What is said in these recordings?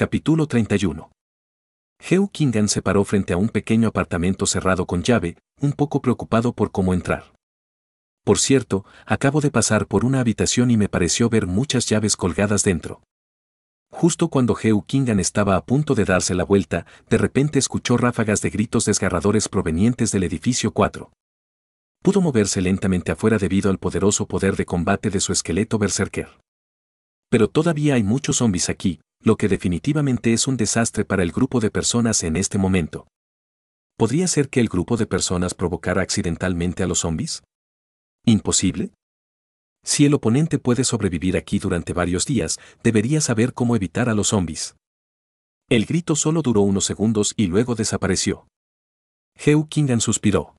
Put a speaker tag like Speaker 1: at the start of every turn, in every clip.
Speaker 1: Capítulo 31. Hugh Kingan se paró frente a un pequeño apartamento cerrado con llave, un poco preocupado por cómo entrar. Por cierto, acabo de pasar por una habitación y me pareció ver muchas llaves colgadas dentro. Justo cuando Hugh Kingan estaba a punto de darse la vuelta, de repente escuchó ráfagas de gritos desgarradores provenientes del edificio 4. Pudo moverse lentamente afuera debido al poderoso poder de combate de su esqueleto berserker. Pero todavía hay muchos zombies aquí, lo que definitivamente es un desastre para el grupo de personas en este momento. ¿Podría ser que el grupo de personas provocara accidentalmente a los zombies? ¿Imposible? Si el oponente puede sobrevivir aquí durante varios días, debería saber cómo evitar a los zombies. El grito solo duró unos segundos y luego desapareció. Heu Kingan suspiró.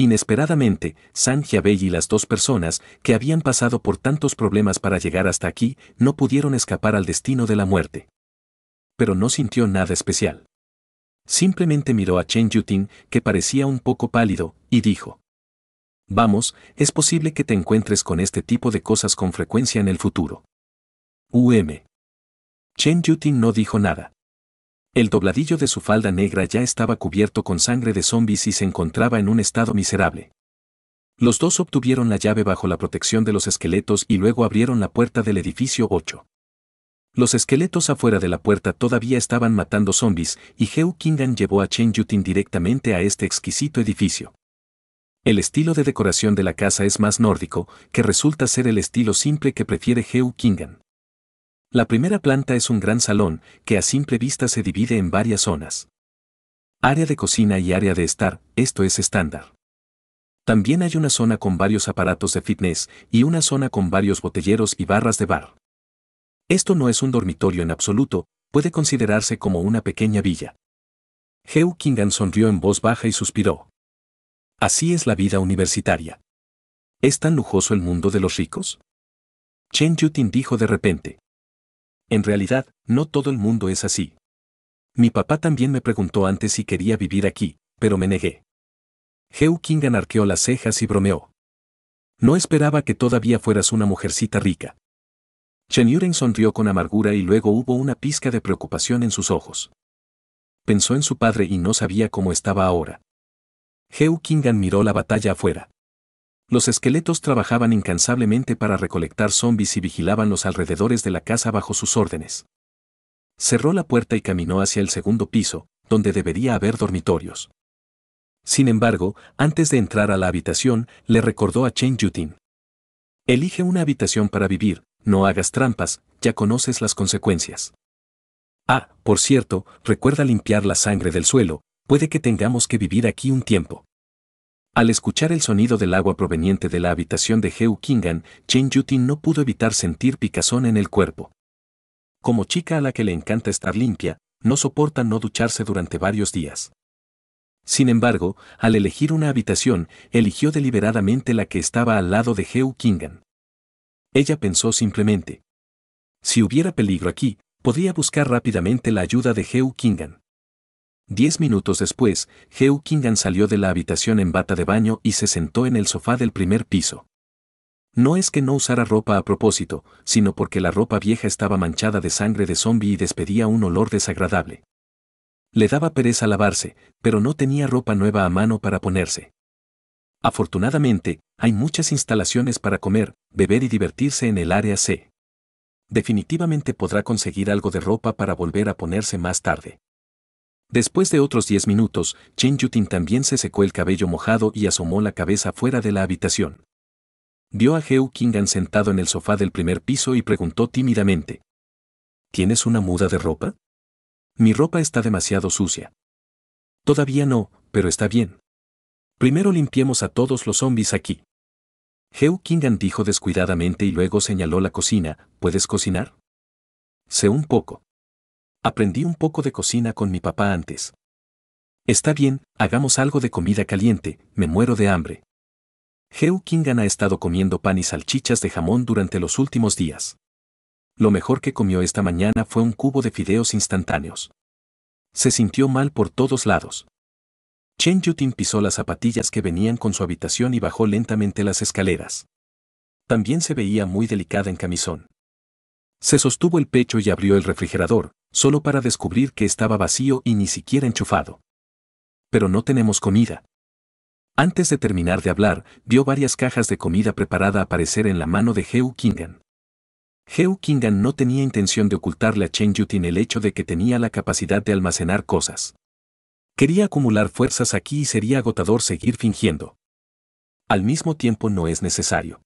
Speaker 1: Inesperadamente, San Jiabei y las dos personas, que habían pasado por tantos problemas para llegar hasta aquí, no pudieron escapar al destino de la muerte. Pero no sintió nada especial. Simplemente miró a Chen Yutin, que parecía un poco pálido, y dijo. Vamos, es posible que te encuentres con este tipo de cosas con frecuencia en el futuro. UM. Chen Yutin no dijo nada. El dobladillo de su falda negra ya estaba cubierto con sangre de zombis y se encontraba en un estado miserable. Los dos obtuvieron la llave bajo la protección de los esqueletos y luego abrieron la puerta del edificio 8. Los esqueletos afuera de la puerta todavía estaban matando zombies y Heu Kingan llevó a Chen Yutin directamente a este exquisito edificio. El estilo de decoración de la casa es más nórdico, que resulta ser el estilo simple que prefiere Heu Kingan. La primera planta es un gran salón que a simple vista se divide en varias zonas. Área de cocina y área de estar, esto es estándar. También hay una zona con varios aparatos de fitness y una zona con varios botelleros y barras de bar. Esto no es un dormitorio en absoluto, puede considerarse como una pequeña villa. Hugh Kingan sonrió en voz baja y suspiró. Así es la vida universitaria. ¿Es tan lujoso el mundo de los ricos? Chen Yutin dijo de repente. En realidad, no todo el mundo es así. Mi papá también me preguntó antes si quería vivir aquí, pero me negué. Heu Kingan arqueó las cejas y bromeó. No esperaba que todavía fueras una mujercita rica. Chen Yuren sonrió con amargura y luego hubo una pizca de preocupación en sus ojos. Pensó en su padre y no sabía cómo estaba ahora. Heu Kingan miró la batalla afuera. Los esqueletos trabajaban incansablemente para recolectar zombies y vigilaban los alrededores de la casa bajo sus órdenes. Cerró la puerta y caminó hacia el segundo piso, donde debería haber dormitorios. Sin embargo, antes de entrar a la habitación, le recordó a Chen Yutin. Elige una habitación para vivir, no hagas trampas, ya conoces las consecuencias. Ah, por cierto, recuerda limpiar la sangre del suelo, puede que tengamos que vivir aquí un tiempo. Al escuchar el sonido del agua proveniente de la habitación de Heu Kingan, Chen Yutin no pudo evitar sentir picazón en el cuerpo. Como chica a la que le encanta estar limpia, no soporta no ducharse durante varios días. Sin embargo, al elegir una habitación, eligió deliberadamente la que estaba al lado de Heu Kingan. Ella pensó simplemente. Si hubiera peligro aquí, podría buscar rápidamente la ayuda de Heu Kingan. Diez minutos después, Hugh Kingan salió de la habitación en bata de baño y se sentó en el sofá del primer piso. No es que no usara ropa a propósito, sino porque la ropa vieja estaba manchada de sangre de zombie y despedía un olor desagradable. Le daba pereza lavarse, pero no tenía ropa nueva a mano para ponerse. Afortunadamente, hay muchas instalaciones para comer, beber y divertirse en el área C. Definitivamente podrá conseguir algo de ropa para volver a ponerse más tarde. Después de otros diez minutos, Chen Yutin también se secó el cabello mojado y asomó la cabeza fuera de la habitación. Vio a Heu Kingan sentado en el sofá del primer piso y preguntó tímidamente. ¿Tienes una muda de ropa? Mi ropa está demasiado sucia. Todavía no, pero está bien. Primero limpiemos a todos los zombies aquí. Heu Kingan dijo descuidadamente y luego señaló la cocina, ¿puedes cocinar? Sé un poco. Aprendí un poco de cocina con mi papá antes. Está bien, hagamos algo de comida caliente, me muero de hambre. Heu Kingan ha estado comiendo pan y salchichas de jamón durante los últimos días. Lo mejor que comió esta mañana fue un cubo de fideos instantáneos. Se sintió mal por todos lados. Chen Yutin pisó las zapatillas que venían con su habitación y bajó lentamente las escaleras. También se veía muy delicada en camisón. Se sostuvo el pecho y abrió el refrigerador, solo para descubrir que estaba vacío y ni siquiera enchufado. Pero no tenemos comida. Antes de terminar de hablar, vio varias cajas de comida preparada aparecer en la mano de Heu Kingan. Heu Kingan no tenía intención de ocultarle a Chen Yutin el hecho de que tenía la capacidad de almacenar cosas. Quería acumular fuerzas aquí y sería agotador seguir fingiendo. Al mismo tiempo no es necesario.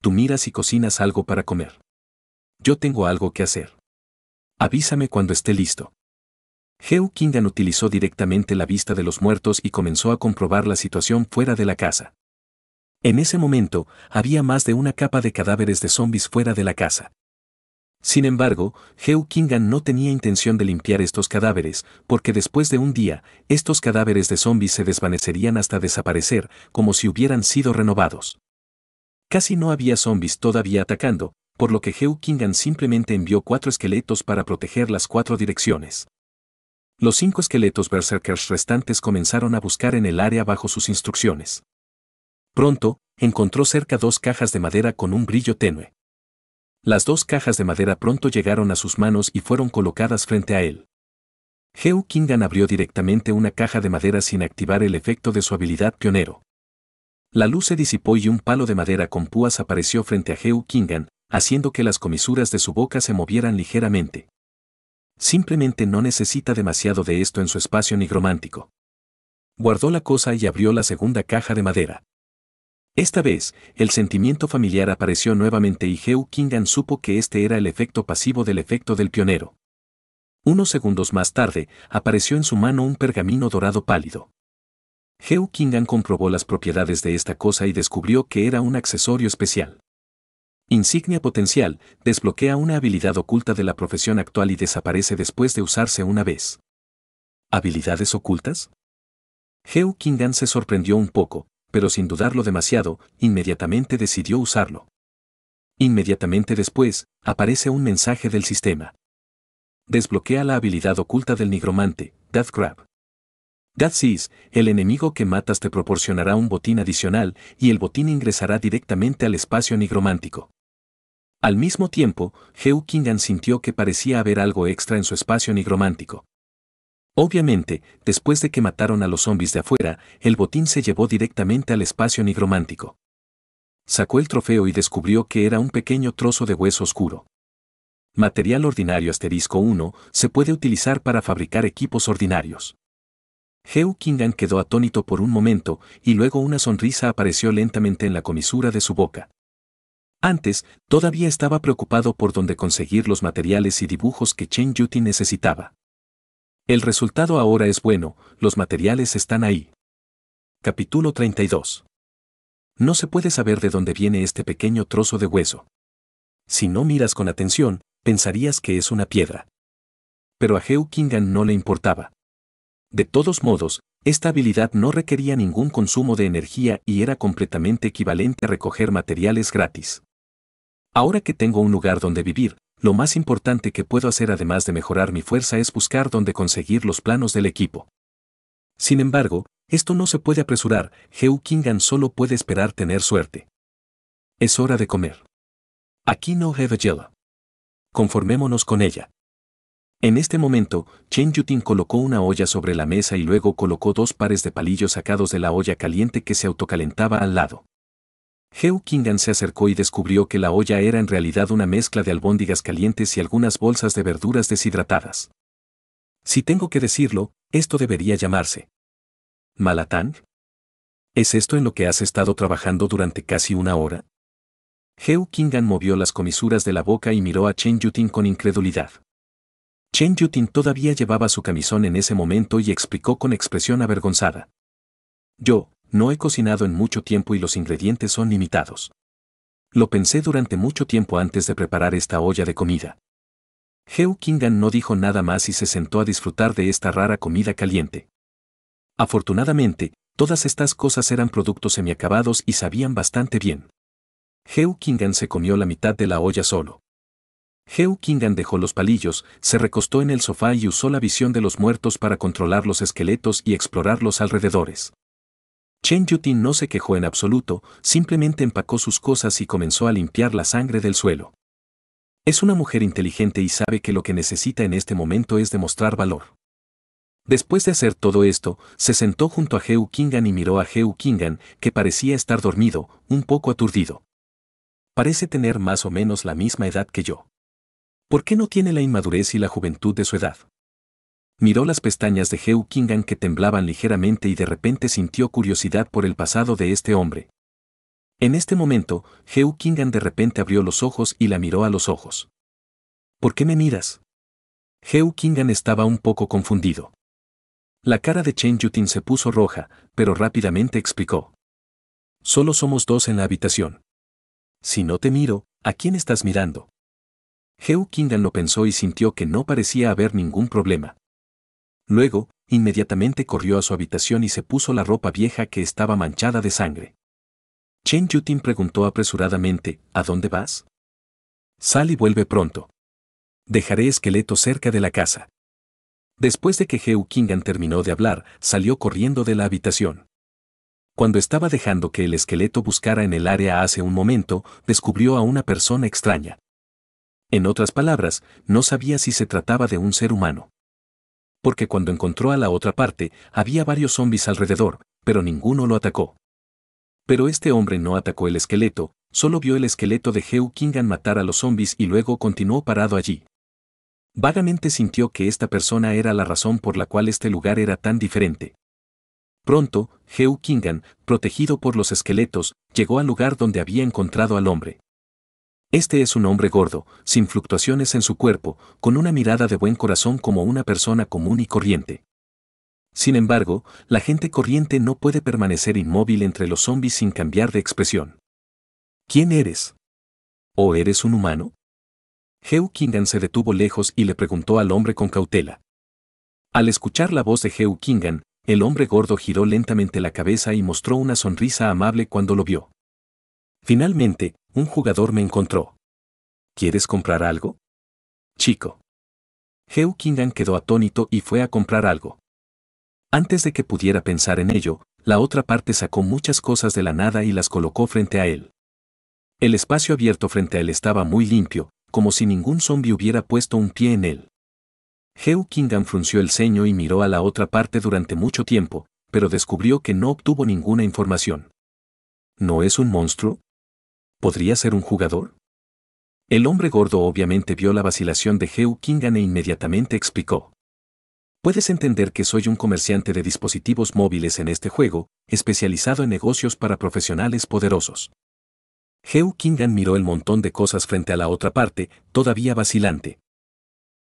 Speaker 1: Tú miras y cocinas algo para comer. Yo tengo algo que hacer. Avísame cuando esté listo. Heu Kingan utilizó directamente la vista de los muertos y comenzó a comprobar la situación fuera de la casa. En ese momento, había más de una capa de cadáveres de zombies fuera de la casa. Sin embargo, Heu Kingan no tenía intención de limpiar estos cadáveres, porque después de un día, estos cadáveres de zombies se desvanecerían hasta desaparecer, como si hubieran sido renovados. Casi no había zombies todavía atacando, por lo que Hugh Kingan simplemente envió cuatro esqueletos para proteger las cuatro direcciones. Los cinco esqueletos berserkers restantes comenzaron a buscar en el área bajo sus instrucciones. Pronto, encontró cerca dos cajas de madera con un brillo tenue. Las dos cajas de madera pronto llegaron a sus manos y fueron colocadas frente a él. Hewkingan Kingan abrió directamente una caja de madera sin activar el efecto de su habilidad pionero. La luz se disipó y un palo de madera con púas apareció frente a Hewkingan, Kingan, haciendo que las comisuras de su boca se movieran ligeramente. Simplemente no necesita demasiado de esto en su espacio nigromántico. Guardó la cosa y abrió la segunda caja de madera. Esta vez, el sentimiento familiar apareció nuevamente y Heu Kingan supo que este era el efecto pasivo del efecto del pionero. Unos segundos más tarde, apareció en su mano un pergamino dorado pálido. Heu Kingan comprobó las propiedades de esta cosa y descubrió que era un accesorio especial. Insignia potencial, desbloquea una habilidad oculta de la profesión actual y desaparece después de usarse una vez. ¿Habilidades ocultas? Geo Kingan se sorprendió un poco, pero sin dudarlo demasiado, inmediatamente decidió usarlo. Inmediatamente después, aparece un mensaje del sistema. Desbloquea la habilidad oculta del nigromante, Death Grab. Death Seas, el enemigo que matas te proporcionará un botín adicional y el botín ingresará directamente al espacio nigromántico. Al mismo tiempo, Kingan sintió que parecía haber algo extra en su espacio nigromántico. Obviamente, después de que mataron a los zombies de afuera, el botín se llevó directamente al espacio nigromántico. Sacó el trofeo y descubrió que era un pequeño trozo de hueso oscuro. Material ordinario asterisco 1 se puede utilizar para fabricar equipos ordinarios. Heu Kingan quedó atónito por un momento y luego una sonrisa apareció lentamente en la comisura de su boca. Antes, todavía estaba preocupado por dónde conseguir los materiales y dibujos que Chen Yuti necesitaba. El resultado ahora es bueno, los materiales están ahí. Capítulo 32. No se puede saber de dónde viene este pequeño trozo de hueso. Si no miras con atención, pensarías que es una piedra. Pero a Heu Kingan no le importaba. De todos modos, esta habilidad no requería ningún consumo de energía y era completamente equivalente a recoger materiales gratis. Ahora que tengo un lugar donde vivir, lo más importante que puedo hacer además de mejorar mi fuerza es buscar dónde conseguir los planos del equipo. Sin embargo, esto no se puede apresurar, Heu Kingan solo puede esperar tener suerte. Es hora de comer. Aquí no Hevagela. Conformémonos con ella. En este momento, Chen Yutin colocó una olla sobre la mesa y luego colocó dos pares de palillos sacados de la olla caliente que se autocalentaba al lado. Hewkingan Kingan se acercó y descubrió que la olla era en realidad una mezcla de albóndigas calientes y algunas bolsas de verduras deshidratadas. Si tengo que decirlo, esto debería llamarse. ¿Malatang? ¿Es esto en lo que has estado trabajando durante casi una hora? Hewkingan Kingan movió las comisuras de la boca y miró a Chen Yutin con incredulidad. Chen Yutin todavía llevaba su camisón en ese momento y explicó con expresión avergonzada. Yo, no he cocinado en mucho tiempo y los ingredientes son limitados. Lo pensé durante mucho tiempo antes de preparar esta olla de comida. Heu Kingan no dijo nada más y se sentó a disfrutar de esta rara comida caliente. Afortunadamente, todas estas cosas eran productos semiacabados y sabían bastante bien. Heu Kingan se comió la mitad de la olla solo. Heu Kingan dejó los palillos, se recostó en el sofá y usó la visión de los muertos para controlar los esqueletos y explorar los alrededores. Chen Yutin no se quejó en absoluto, simplemente empacó sus cosas y comenzó a limpiar la sangre del suelo. Es una mujer inteligente y sabe que lo que necesita en este momento es demostrar valor. Después de hacer todo esto, se sentó junto a Heu Kingan y miró a Heu Kingan, que parecía estar dormido, un poco aturdido. Parece tener más o menos la misma edad que yo. ¿Por qué no tiene la inmadurez y la juventud de su edad? miró las pestañas de Hugh Kingan que temblaban ligeramente y de repente sintió curiosidad por el pasado de este hombre. En este momento, Heu Kingan de repente abrió los ojos y la miró a los ojos. ¿Por qué me miras? Heu Kingan estaba un poco confundido. La cara de Chen Yutin se puso roja, pero rápidamente explicó. Solo somos dos en la habitación. Si no te miro, ¿a quién estás mirando? Hugh Kingan lo pensó y sintió que no parecía haber ningún problema. Luego, inmediatamente corrió a su habitación y se puso la ropa vieja que estaba manchada de sangre. Chen Yutin preguntó apresuradamente, ¿A dónde vas? Sal y vuelve pronto. Dejaré esqueleto cerca de la casa. Después de que Heu Kingan terminó de hablar, salió corriendo de la habitación. Cuando estaba dejando que el esqueleto buscara en el área hace un momento, descubrió a una persona extraña. En otras palabras, no sabía si se trataba de un ser humano porque cuando encontró a la otra parte, había varios zombies alrededor, pero ninguno lo atacó. Pero este hombre no atacó el esqueleto, solo vio el esqueleto de Heu Kingan matar a los zombies y luego continuó parado allí. Vagamente sintió que esta persona era la razón por la cual este lugar era tan diferente. Pronto, Heu Kingan, protegido por los esqueletos, llegó al lugar donde había encontrado al hombre. Este es un hombre gordo, sin fluctuaciones en su cuerpo, con una mirada de buen corazón como una persona común y corriente. Sin embargo, la gente corriente no puede permanecer inmóvil entre los zombies sin cambiar de expresión. ¿Quién eres? ¿O eres un humano? Hugh Kingan se detuvo lejos y le preguntó al hombre con cautela. Al escuchar la voz de Heukingan, Kingan, el hombre gordo giró lentamente la cabeza y mostró una sonrisa amable cuando lo vio. Finalmente, un jugador me encontró. ¿Quieres comprar algo? Chico. Heu Kingan quedó atónito y fue a comprar algo. Antes de que pudiera pensar en ello, la otra parte sacó muchas cosas de la nada y las colocó frente a él. El espacio abierto frente a él estaba muy limpio, como si ningún zombi hubiera puesto un pie en él. Heu Kingan frunció el ceño y miró a la otra parte durante mucho tiempo, pero descubrió que no obtuvo ninguna información. ¿No es un monstruo? ¿Podría ser un jugador? El hombre gordo obviamente vio la vacilación de heu Kingan e inmediatamente explicó. Puedes entender que soy un comerciante de dispositivos móviles en este juego, especializado en negocios para profesionales poderosos. heu Kingan miró el montón de cosas frente a la otra parte, todavía vacilante.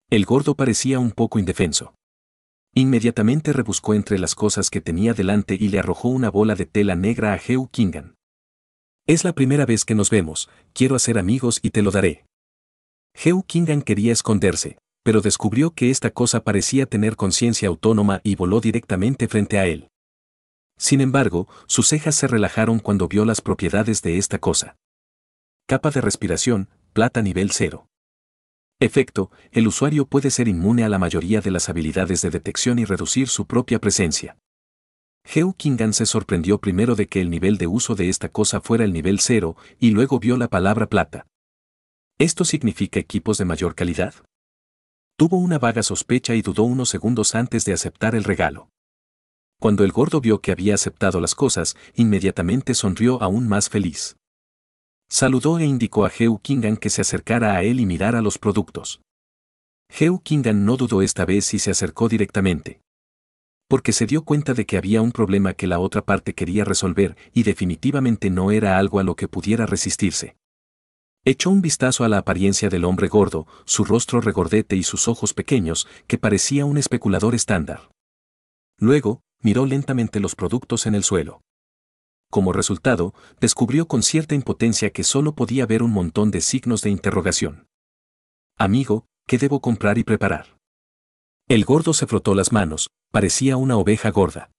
Speaker 1: El gordo parecía un poco indefenso. Inmediatamente rebuscó entre las cosas que tenía delante y le arrojó una bola de tela negra a heu Kingan. Es la primera vez que nos vemos, quiero hacer amigos y te lo daré. Heu Kingan quería esconderse, pero descubrió que esta cosa parecía tener conciencia autónoma y voló directamente frente a él. Sin embargo, sus cejas se relajaron cuando vio las propiedades de esta cosa. Capa de respiración, plata nivel cero. Efecto, el usuario puede ser inmune a la mayoría de las habilidades de detección y reducir su propia presencia. Kingan se sorprendió primero de que el nivel de uso de esta cosa fuera el nivel cero y luego vio la palabra plata. ¿Esto significa equipos de mayor calidad? Tuvo una vaga sospecha y dudó unos segundos antes de aceptar el regalo. Cuando el gordo vio que había aceptado las cosas, inmediatamente sonrió aún más feliz. Saludó e indicó a Kingan que se acercara a él y mirara los productos. Kingan no dudó esta vez y se acercó directamente porque se dio cuenta de que había un problema que la otra parte quería resolver y definitivamente no era algo a lo que pudiera resistirse. Echó un vistazo a la apariencia del hombre gordo, su rostro regordete y sus ojos pequeños, que parecía un especulador estándar. Luego, miró lentamente los productos en el suelo. Como resultado, descubrió con cierta impotencia que solo podía ver un montón de signos de interrogación. Amigo, ¿qué debo comprar y preparar? El gordo se frotó las manos, Parecía una oveja gorda.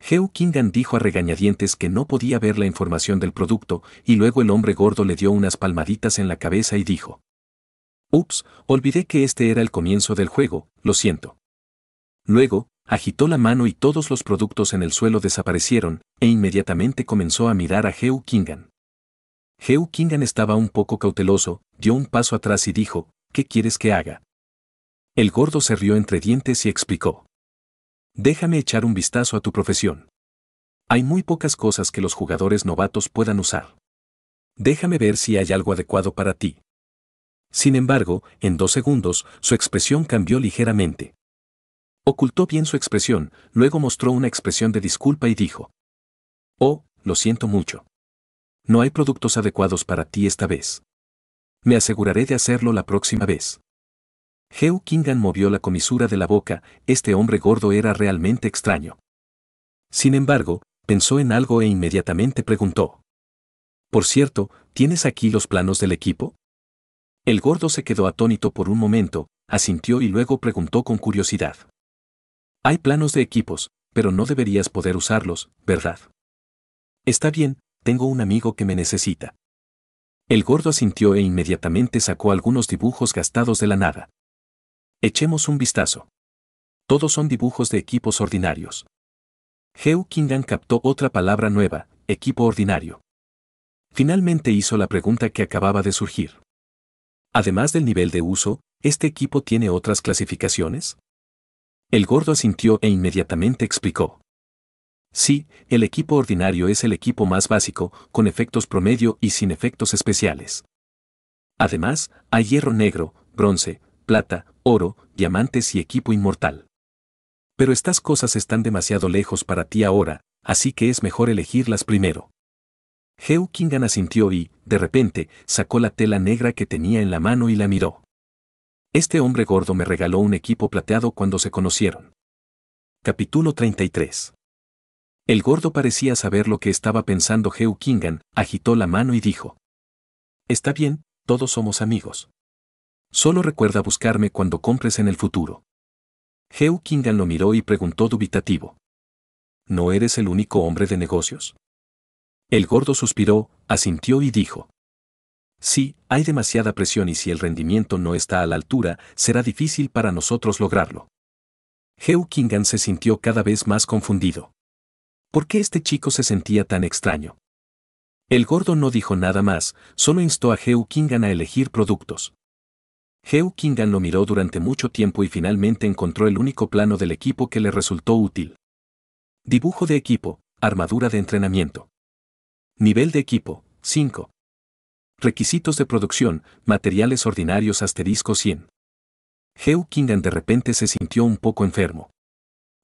Speaker 1: Heo Kingan dijo a regañadientes que no podía ver la información del producto, y luego el hombre gordo le dio unas palmaditas en la cabeza y dijo. Ups, olvidé que este era el comienzo del juego, lo siento. Luego, agitó la mano y todos los productos en el suelo desaparecieron, e inmediatamente comenzó a mirar a Heo Kingan. Heo Kingan estaba un poco cauteloso, dio un paso atrás y dijo, ¿qué quieres que haga? El gordo se rió entre dientes y explicó. Déjame echar un vistazo a tu profesión. Hay muy pocas cosas que los jugadores novatos puedan usar. Déjame ver si hay algo adecuado para ti. Sin embargo, en dos segundos, su expresión cambió ligeramente. Ocultó bien su expresión, luego mostró una expresión de disculpa y dijo. Oh, lo siento mucho. No hay productos adecuados para ti esta vez. Me aseguraré de hacerlo la próxima vez. Hugh Kingan movió la comisura de la boca, este hombre gordo era realmente extraño. Sin embargo, pensó en algo e inmediatamente preguntó. Por cierto, ¿tienes aquí los planos del equipo? El gordo se quedó atónito por un momento, asintió y luego preguntó con curiosidad. Hay planos de equipos, pero no deberías poder usarlos, ¿verdad? Está bien, tengo un amigo que me necesita. El gordo asintió e inmediatamente sacó algunos dibujos gastados de la nada. Echemos un vistazo. Todos son dibujos de equipos ordinarios. Hewkingan Kingan captó otra palabra nueva, equipo ordinario. Finalmente hizo la pregunta que acababa de surgir. Además del nivel de uso, ¿este equipo tiene otras clasificaciones? El gordo asintió e inmediatamente explicó. Sí, el equipo ordinario es el equipo más básico, con efectos promedio y sin efectos especiales. Además, hay hierro negro, bronce, plata, oro, diamantes y equipo inmortal. Pero estas cosas están demasiado lejos para ti ahora, así que es mejor elegirlas primero. Heu Kingan asintió y, de repente, sacó la tela negra que tenía en la mano y la miró. Este hombre gordo me regaló un equipo plateado cuando se conocieron. Capítulo 33. El gordo parecía saber lo que estaba pensando Heu Kingan, agitó la mano y dijo. Está bien, todos somos amigos. Solo recuerda buscarme cuando compres en el futuro. Hewkingan lo miró y preguntó dubitativo. No eres el único hombre de negocios. El gordo suspiró, asintió y dijo. Sí, hay demasiada presión y si el rendimiento no está a la altura, será difícil para nosotros lograrlo. Hewkingan se sintió cada vez más confundido. ¿Por qué este chico se sentía tan extraño? El gordo no dijo nada más, solo instó a Hewkingan Kingan a elegir productos. Heu Kingan lo miró durante mucho tiempo y finalmente encontró el único plano del equipo que le resultó útil. Dibujo de equipo, armadura de entrenamiento. Nivel de equipo, 5. Requisitos de producción, materiales ordinarios asterisco 100. Heu Kingan de repente se sintió un poco enfermo.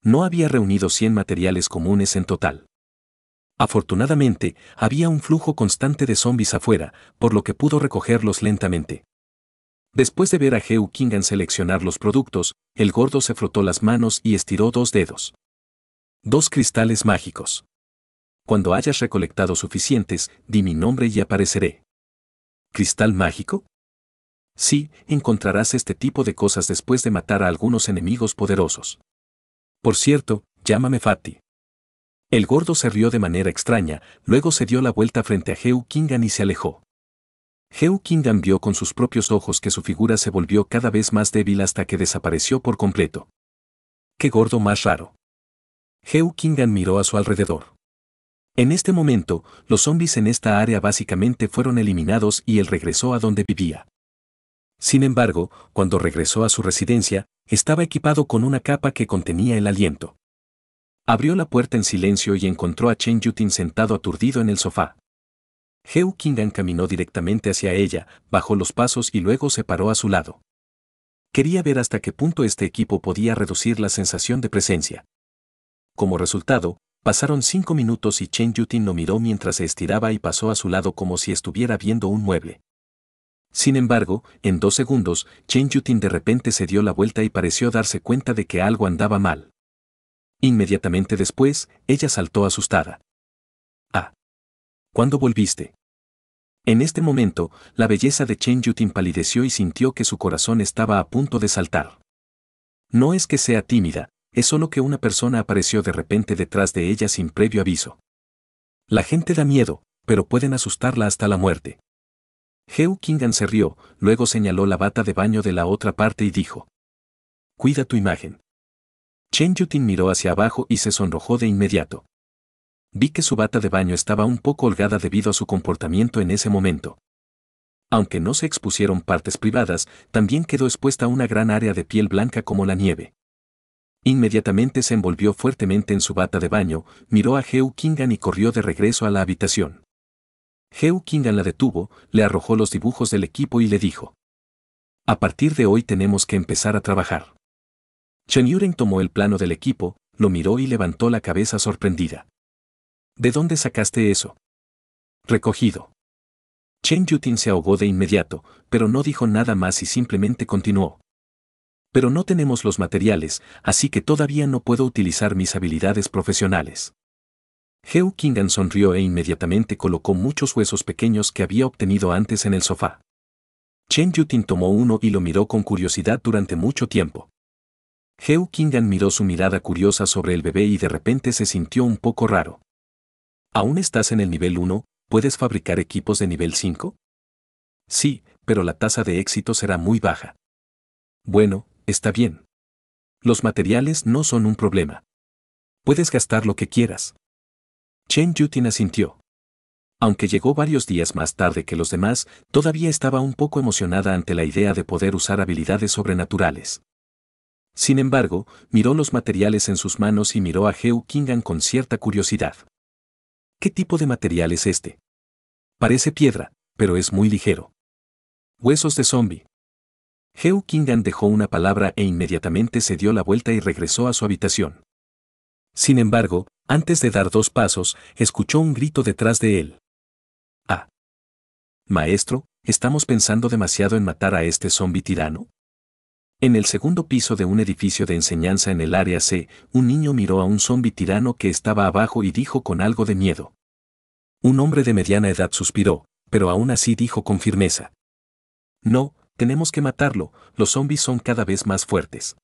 Speaker 1: No había reunido 100 materiales comunes en total. Afortunadamente, había un flujo constante de zombis afuera, por lo que pudo recogerlos lentamente. Después de ver a Heu Kingan seleccionar los productos, el gordo se frotó las manos y estiró dos dedos. Dos cristales mágicos. Cuando hayas recolectado suficientes, di mi nombre y apareceré. ¿Cristal mágico? Sí, encontrarás este tipo de cosas después de matar a algunos enemigos poderosos. Por cierto, llámame Fati. El gordo se rió de manera extraña, luego se dio la vuelta frente a Heu Kingan y se alejó. King vio con sus propios ojos que su figura se volvió cada vez más débil hasta que desapareció por completo. ¡Qué gordo más raro! King Kingdom miró a su alrededor. En este momento, los zombies en esta área básicamente fueron eliminados y él regresó a donde vivía. Sin embargo, cuando regresó a su residencia, estaba equipado con una capa que contenía el aliento. Abrió la puerta en silencio y encontró a Chen Yutin sentado aturdido en el sofá. Kingan caminó directamente hacia ella, bajó los pasos y luego se paró a su lado. Quería ver hasta qué punto este equipo podía reducir la sensación de presencia. Como resultado, pasaron cinco minutos y Chen Yutin lo miró mientras se estiraba y pasó a su lado como si estuviera viendo un mueble. Sin embargo, en dos segundos, Chen Yutin de repente se dio la vuelta y pareció darse cuenta de que algo andaba mal. Inmediatamente después, ella saltó asustada. ¿Cuándo volviste? En este momento, la belleza de Chen Yutin palideció y sintió que su corazón estaba a punto de saltar. No es que sea tímida, es solo que una persona apareció de repente detrás de ella sin previo aviso. La gente da miedo, pero pueden asustarla hasta la muerte. Heu Kingan se rió, luego señaló la bata de baño de la otra parte y dijo. Cuida tu imagen. Chen Yutin miró hacia abajo y se sonrojó de inmediato vi que su bata de baño estaba un poco holgada debido a su comportamiento en ese momento. Aunque no se expusieron partes privadas, también quedó expuesta una gran área de piel blanca como la nieve. Inmediatamente se envolvió fuertemente en su bata de baño, miró a Heu Kingan y corrió de regreso a la habitación. Heu Kingan la detuvo, le arrojó los dibujos del equipo y le dijo. A partir de hoy tenemos que empezar a trabajar. Chen Yuren tomó el plano del equipo, lo miró y levantó la cabeza sorprendida. ¿De dónde sacaste eso? Recogido. Chen Yutin se ahogó de inmediato, pero no dijo nada más y simplemente continuó. Pero no tenemos los materiales, así que todavía no puedo utilizar mis habilidades profesionales. Heu Kingan sonrió e inmediatamente colocó muchos huesos pequeños que había obtenido antes en el sofá. Chen Yutin tomó uno y lo miró con curiosidad durante mucho tiempo. Heu Kingan miró su mirada curiosa sobre el bebé y de repente se sintió un poco raro. ¿Aún estás en el nivel 1? ¿Puedes fabricar equipos de nivel 5? Sí, pero la tasa de éxito será muy baja. Bueno, está bien. Los materiales no son un problema. Puedes gastar lo que quieras. Chen Yutin asintió. Aunque llegó varios días más tarde que los demás, todavía estaba un poco emocionada ante la idea de poder usar habilidades sobrenaturales. Sin embargo, miró los materiales en sus manos y miró a Heu Kingan con cierta curiosidad. ¿Qué tipo de material es este? Parece piedra, pero es muy ligero. Huesos de zombie. Hewkingan Kingan dejó una palabra e inmediatamente se dio la vuelta y regresó a su habitación. Sin embargo, antes de dar dos pasos, escuchó un grito detrás de él. Ah. Maestro, ¿estamos pensando demasiado en matar a este zombi tirano? En el segundo piso de un edificio de enseñanza en el área C, un niño miró a un zombi tirano que estaba abajo y dijo con algo de miedo. Un hombre de mediana edad suspiró, pero aún así dijo con firmeza. No, tenemos que matarlo, los zombis son cada vez más fuertes.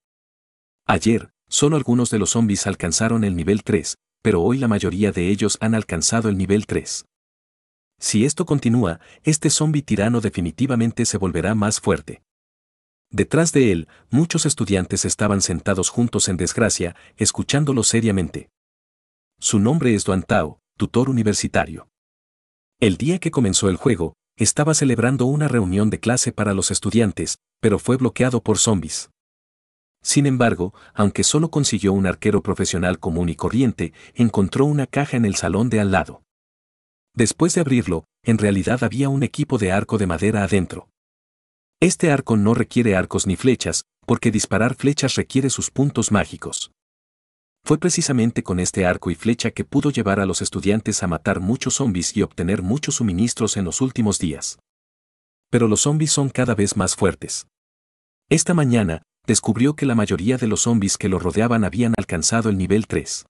Speaker 1: Ayer, solo algunos de los zombis alcanzaron el nivel 3, pero hoy la mayoría de ellos han alcanzado el nivel 3. Si esto continúa, este zombi tirano definitivamente se volverá más fuerte. Detrás de él, muchos estudiantes estaban sentados juntos en desgracia, escuchándolo seriamente. Su nombre es Duan Tao, tutor universitario. El día que comenzó el juego, estaba celebrando una reunión de clase para los estudiantes, pero fue bloqueado por zombies. Sin embargo, aunque solo consiguió un arquero profesional común y corriente, encontró una caja en el salón de al lado. Después de abrirlo, en realidad había un equipo de arco de madera adentro. Este arco no requiere arcos ni flechas, porque disparar flechas requiere sus puntos mágicos. Fue precisamente con este arco y flecha que pudo llevar a los estudiantes a matar muchos zombies y obtener muchos suministros en los últimos días. Pero los zombies son cada vez más fuertes. Esta mañana, descubrió que la mayoría de los zombies que lo rodeaban habían alcanzado el nivel 3.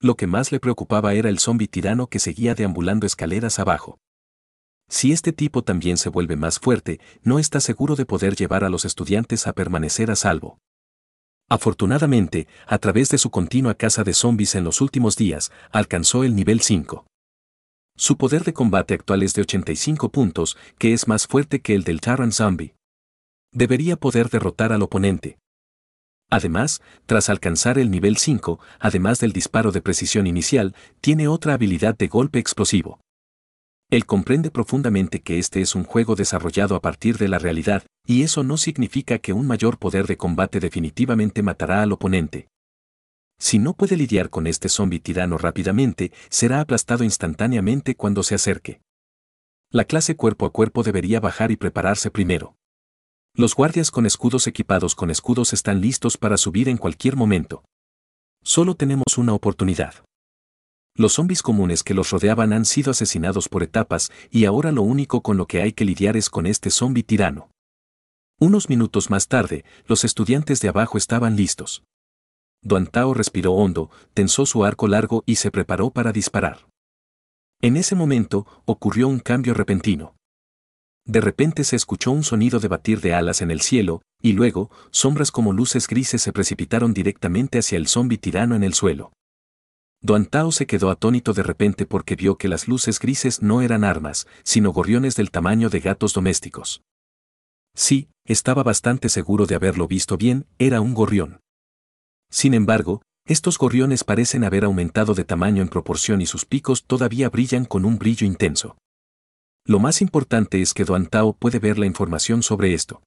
Speaker 1: Lo que más le preocupaba era el zombi tirano que seguía deambulando escaleras abajo. Si este tipo también se vuelve más fuerte, no está seguro de poder llevar a los estudiantes a permanecer a salvo. Afortunadamente, a través de su continua caza de zombies en los últimos días, alcanzó el nivel 5. Su poder de combate actual es de 85 puntos, que es más fuerte que el del Taran Zombie. Debería poder derrotar al oponente. Además, tras alcanzar el nivel 5, además del disparo de precisión inicial, tiene otra habilidad de golpe explosivo. Él comprende profundamente que este es un juego desarrollado a partir de la realidad, y eso no significa que un mayor poder de combate definitivamente matará al oponente. Si no puede lidiar con este zombi tirano rápidamente, será aplastado instantáneamente cuando se acerque. La clase cuerpo a cuerpo debería bajar y prepararse primero. Los guardias con escudos equipados con escudos están listos para subir en cualquier momento. Solo tenemos una oportunidad. Los zombis comunes que los rodeaban han sido asesinados por etapas y ahora lo único con lo que hay que lidiar es con este zombi tirano. Unos minutos más tarde, los estudiantes de abajo estaban listos. Duantao respiró hondo, tensó su arco largo y se preparó para disparar. En ese momento, ocurrió un cambio repentino. De repente se escuchó un sonido de batir de alas en el cielo, y luego, sombras como luces grises se precipitaron directamente hacia el zombi tirano en el suelo. Duantao se quedó atónito de repente porque vio que las luces grises no eran armas, sino gorriones del tamaño de gatos domésticos. Sí, estaba bastante seguro de haberlo visto bien, era un gorrión. Sin embargo, estos gorriones parecen haber aumentado de tamaño en proporción y sus picos todavía brillan con un brillo intenso. Lo más importante es que Duantao puede ver la información sobre esto.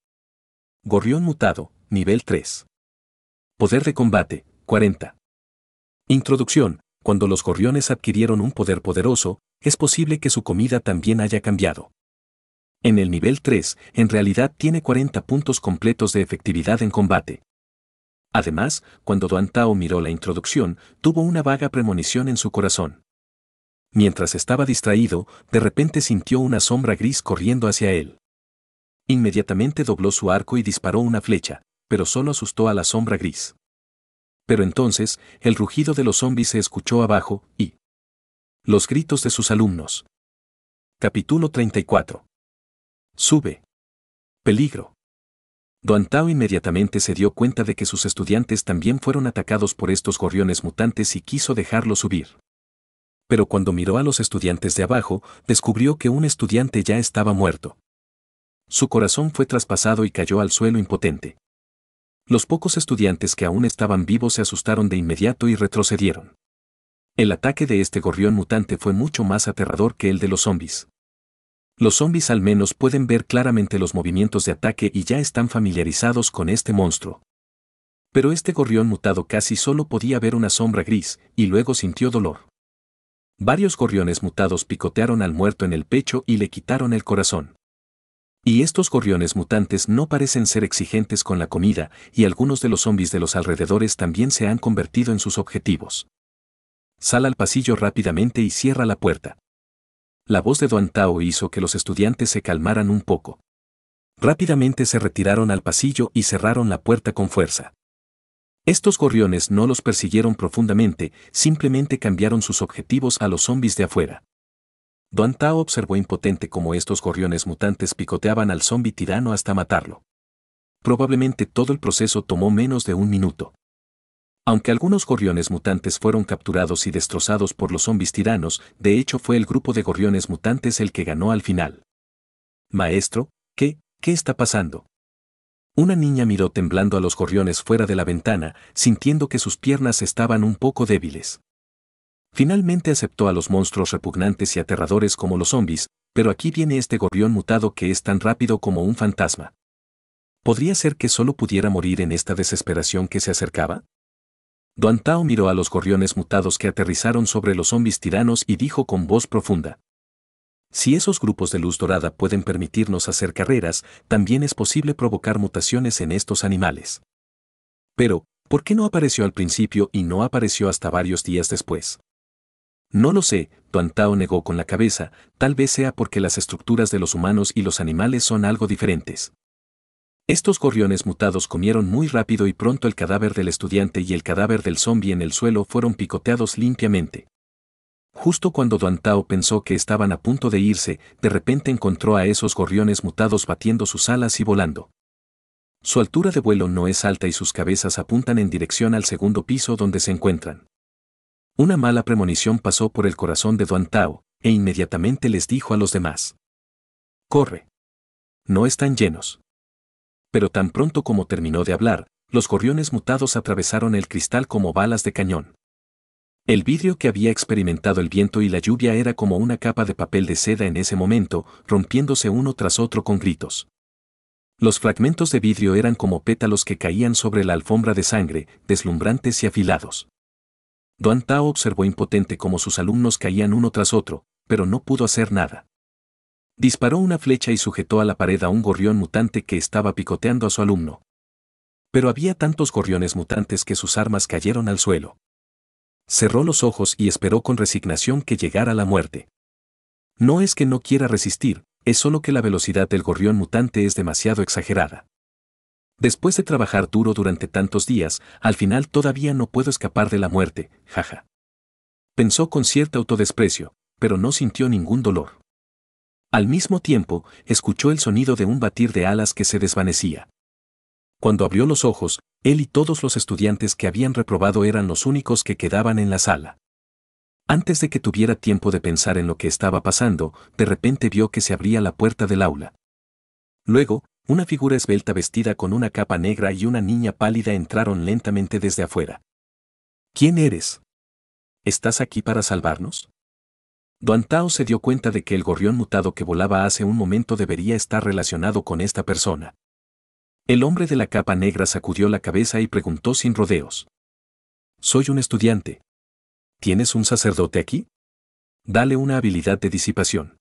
Speaker 1: Gorrión mutado, nivel 3. Poder de combate, 40. Introducción cuando los gorriones adquirieron un poder poderoso, es posible que su comida también haya cambiado. En el nivel 3, en realidad tiene 40 puntos completos de efectividad en combate. Además, cuando Duan Tao miró la introducción, tuvo una vaga premonición en su corazón. Mientras estaba distraído, de repente sintió una sombra gris corriendo hacia él. Inmediatamente dobló su arco y disparó una flecha, pero solo asustó a la sombra gris pero entonces el rugido de los zombies se escuchó abajo y los gritos de sus alumnos. Capítulo 34. Sube. Peligro. Duantao inmediatamente se dio cuenta de que sus estudiantes también fueron atacados por estos gorriones mutantes y quiso dejarlo subir. Pero cuando miró a los estudiantes de abajo, descubrió que un estudiante ya estaba muerto. Su corazón fue traspasado y cayó al suelo impotente los pocos estudiantes que aún estaban vivos se asustaron de inmediato y retrocedieron. El ataque de este gorrión mutante fue mucho más aterrador que el de los zombies. Los zombies al menos pueden ver claramente los movimientos de ataque y ya están familiarizados con este monstruo. Pero este gorrión mutado casi solo podía ver una sombra gris, y luego sintió dolor. Varios gorriones mutados picotearon al muerto en el pecho y le quitaron el corazón. Y estos gorriones mutantes no parecen ser exigentes con la comida, y algunos de los zombies de los alrededores también se han convertido en sus objetivos. Sal al pasillo rápidamente y cierra la puerta. La voz de Duan Tao hizo que los estudiantes se calmaran un poco. Rápidamente se retiraron al pasillo y cerraron la puerta con fuerza. Estos gorriones no los persiguieron profundamente, simplemente cambiaron sus objetivos a los zombis de afuera. Duan Tao observó impotente cómo estos gorriones mutantes picoteaban al zombi tirano hasta matarlo. Probablemente todo el proceso tomó menos de un minuto. Aunque algunos gorriones mutantes fueron capturados y destrozados por los zombis tiranos, de hecho fue el grupo de gorriones mutantes el que ganó al final. Maestro, ¿qué, qué está pasando? Una niña miró temblando a los gorriones fuera de la ventana, sintiendo que sus piernas estaban un poco débiles. Finalmente aceptó a los monstruos repugnantes y aterradores como los zombies, pero aquí viene este gorrión mutado que es tan rápido como un fantasma. ¿Podría ser que solo pudiera morir en esta desesperación que se acercaba? Duan Tao miró a los gorriones mutados que aterrizaron sobre los zombis tiranos y dijo con voz profunda. Si esos grupos de luz dorada pueden permitirnos hacer carreras, también es posible provocar mutaciones en estos animales. Pero, ¿por qué no apareció al principio y no apareció hasta varios días después? No lo sé, Tao negó con la cabeza, tal vez sea porque las estructuras de los humanos y los animales son algo diferentes. Estos gorriones mutados comieron muy rápido y pronto el cadáver del estudiante y el cadáver del zombie en el suelo fueron picoteados limpiamente. Justo cuando Duantao pensó que estaban a punto de irse, de repente encontró a esos gorriones mutados batiendo sus alas y volando. Su altura de vuelo no es alta y sus cabezas apuntan en dirección al segundo piso donde se encuentran. Una mala premonición pasó por el corazón de Duan Tao, e inmediatamente les dijo a los demás. Corre. No están llenos. Pero tan pronto como terminó de hablar, los gorriones mutados atravesaron el cristal como balas de cañón. El vidrio que había experimentado el viento y la lluvia era como una capa de papel de seda en ese momento, rompiéndose uno tras otro con gritos. Los fragmentos de vidrio eran como pétalos que caían sobre la alfombra de sangre, deslumbrantes y afilados. Duan Tao observó impotente cómo sus alumnos caían uno tras otro, pero no pudo hacer nada. Disparó una flecha y sujetó a la pared a un gorrión mutante que estaba picoteando a su alumno. Pero había tantos gorriones mutantes que sus armas cayeron al suelo. Cerró los ojos y esperó con resignación que llegara la muerte. No es que no quiera resistir, es solo que la velocidad del gorrión mutante es demasiado exagerada. Después de trabajar duro durante tantos días, al final todavía no puedo escapar de la muerte, jaja. Pensó con cierto autodesprecio, pero no sintió ningún dolor. Al mismo tiempo, escuchó el sonido de un batir de alas que se desvanecía. Cuando abrió los ojos, él y todos los estudiantes que habían reprobado eran los únicos que quedaban en la sala. Antes de que tuviera tiempo de pensar en lo que estaba pasando, de repente vio que se abría la puerta del aula. Luego, una figura esbelta vestida con una capa negra y una niña pálida entraron lentamente desde afuera. ¿Quién eres? ¿Estás aquí para salvarnos? Duantao se dio cuenta de que el gorrión mutado que volaba hace un momento debería estar relacionado con esta persona. El hombre de la capa negra sacudió la cabeza y preguntó sin rodeos. Soy un estudiante. ¿Tienes un sacerdote aquí? Dale una habilidad de disipación.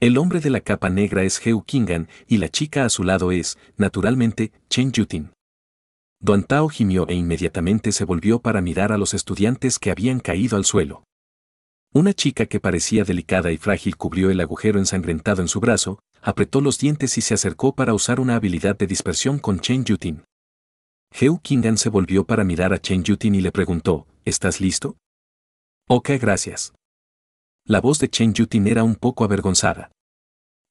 Speaker 1: El hombre de la capa negra es Heu Kingan y la chica a su lado es, naturalmente, Chen Yutin. Duan Tao gimió e inmediatamente se volvió para mirar a los estudiantes que habían caído al suelo. Una chica que parecía delicada y frágil cubrió el agujero ensangrentado en su brazo, apretó los dientes y se acercó para usar una habilidad de dispersión con Chen Yutin. Heu Kingan se volvió para mirar a Chen Yutin y le preguntó, ¿Estás listo? Ok, gracias la voz de Chen Yutin era un poco avergonzada.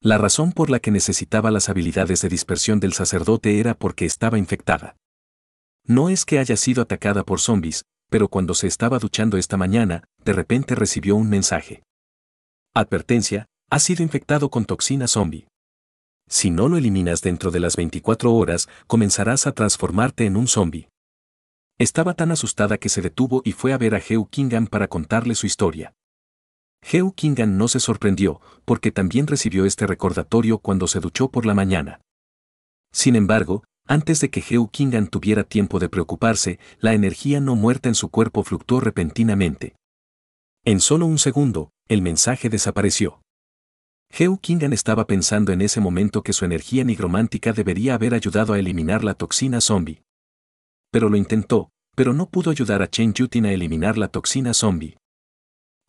Speaker 1: La razón por la que necesitaba las habilidades de dispersión del sacerdote era porque estaba infectada. No es que haya sido atacada por zombies, pero cuando se estaba duchando esta mañana, de repente recibió un mensaje. Advertencia, ha sido infectado con toxina zombie. Si no lo eliminas dentro de las 24 horas, comenzarás a transformarte en un zombie. Estaba tan asustada que se detuvo y fue a ver a Hugh Kingan para contarle su historia. Hewkingan Kingan no se sorprendió, porque también recibió este recordatorio cuando se duchó por la mañana. Sin embargo, antes de que Heu Kingan tuviera tiempo de preocuparse, la energía no muerta en su cuerpo fluctuó repentinamente. En solo un segundo, el mensaje desapareció. Heu Kingan estaba pensando en ese momento que su energía nigromántica debería haber ayudado a eliminar la toxina zombie. Pero lo intentó, pero no pudo ayudar a Chen Yutin a eliminar la toxina zombie.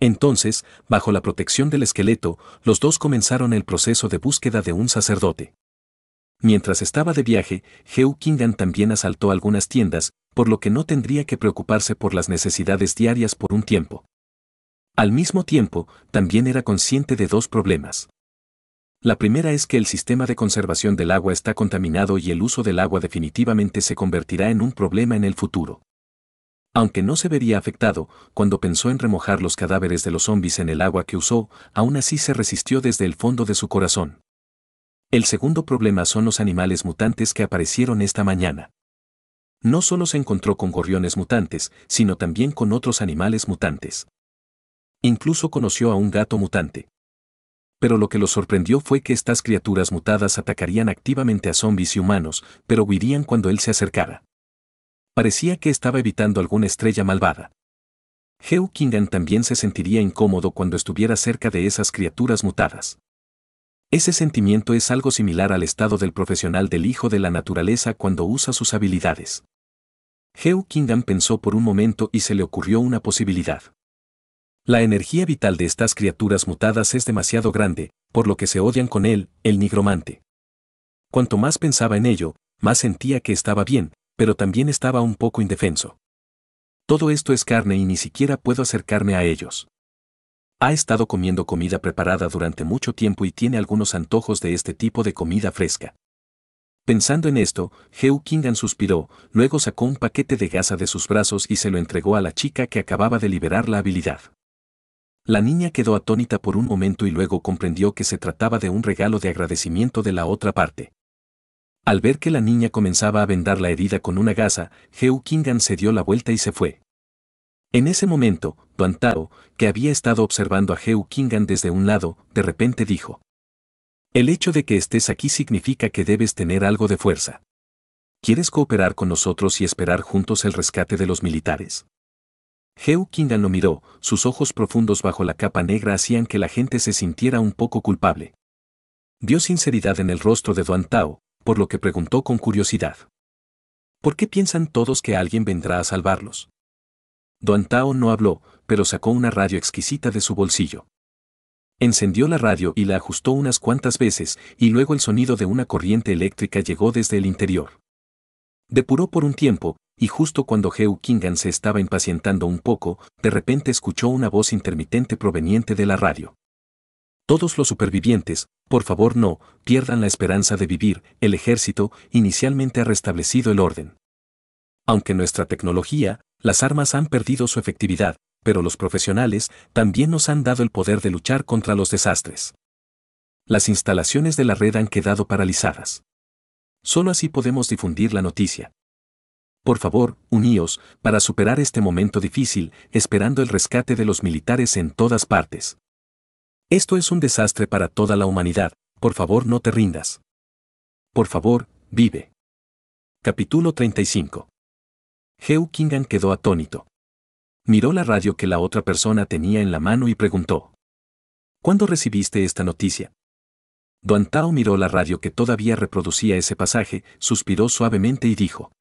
Speaker 1: Entonces, bajo la protección del esqueleto, los dos comenzaron el proceso de búsqueda de un sacerdote. Mientras estaba de viaje, Hugh Kingan también asaltó algunas tiendas, por lo que no tendría que preocuparse por las necesidades diarias por un tiempo. Al mismo tiempo, también era consciente de dos problemas. La primera es que el sistema de conservación del agua está contaminado y el uso del agua definitivamente se convertirá en un problema en el futuro. Aunque no se vería afectado, cuando pensó en remojar los cadáveres de los zombies en el agua que usó, aún así se resistió desde el fondo de su corazón. El segundo problema son los animales mutantes que aparecieron esta mañana. No solo se encontró con gorriones mutantes, sino también con otros animales mutantes. Incluso conoció a un gato mutante. Pero lo que lo sorprendió fue que estas criaturas mutadas atacarían activamente a zombies y humanos, pero huirían cuando él se acercara parecía que estaba evitando alguna estrella malvada. Jeu Kingan también se sentiría incómodo cuando estuviera cerca de esas criaturas mutadas. Ese sentimiento es algo similar al estado del profesional del hijo de la naturaleza cuando usa sus habilidades. Jeu Kingan pensó por un momento y se le ocurrió una posibilidad. La energía vital de estas criaturas mutadas es demasiado grande, por lo que se odian con él, el nigromante. Cuanto más pensaba en ello, más sentía que estaba bien, pero también estaba un poco indefenso. Todo esto es carne y ni siquiera puedo acercarme a ellos. Ha estado comiendo comida preparada durante mucho tiempo y tiene algunos antojos de este tipo de comida fresca. Pensando en esto, Heu Kingan suspiró, luego sacó un paquete de gasa de sus brazos y se lo entregó a la chica que acababa de liberar la habilidad. La niña quedó atónita por un momento y luego comprendió que se trataba de un regalo de agradecimiento de la otra parte. Al ver que la niña comenzaba a vendar la herida con una gasa, Heu Kingan se dio la vuelta y se fue. En ese momento, Duan Tao, que había estado observando a Heu Kingan desde un lado, de repente dijo. El hecho de que estés aquí significa que debes tener algo de fuerza. ¿Quieres cooperar con nosotros y esperar juntos el rescate de los militares? Heu Kingan lo miró, sus ojos profundos bajo la capa negra hacían que la gente se sintiera un poco culpable. Vio sinceridad en el rostro de Duan Tao, por lo que preguntó con curiosidad. ¿Por qué piensan todos que alguien vendrá a salvarlos? Don Tao no habló, pero sacó una radio exquisita de su bolsillo. Encendió la radio y la ajustó unas cuantas veces, y luego el sonido de una corriente eléctrica llegó desde el interior. Depuró por un tiempo, y justo cuando Heu Kingan se estaba impacientando un poco, de repente escuchó una voz intermitente proveniente de la radio. Todos los supervivientes, por favor no, pierdan la esperanza de vivir, el ejército inicialmente ha restablecido el orden. Aunque nuestra tecnología, las armas han perdido su efectividad, pero los profesionales también nos han dado el poder de luchar contra los desastres. Las instalaciones de la red han quedado paralizadas. Solo así podemos difundir la noticia. Por favor, uníos para superar este momento difícil, esperando el rescate de los militares en todas partes. Esto es un desastre para toda la humanidad, por favor no te rindas. Por favor, vive. Capítulo 35. Hugh Kingan quedó atónito. Miró la radio que la otra persona tenía en la mano y preguntó. ¿Cuándo recibiste esta noticia? Duan Tao miró la radio que todavía reproducía ese pasaje, suspiró suavemente y dijo.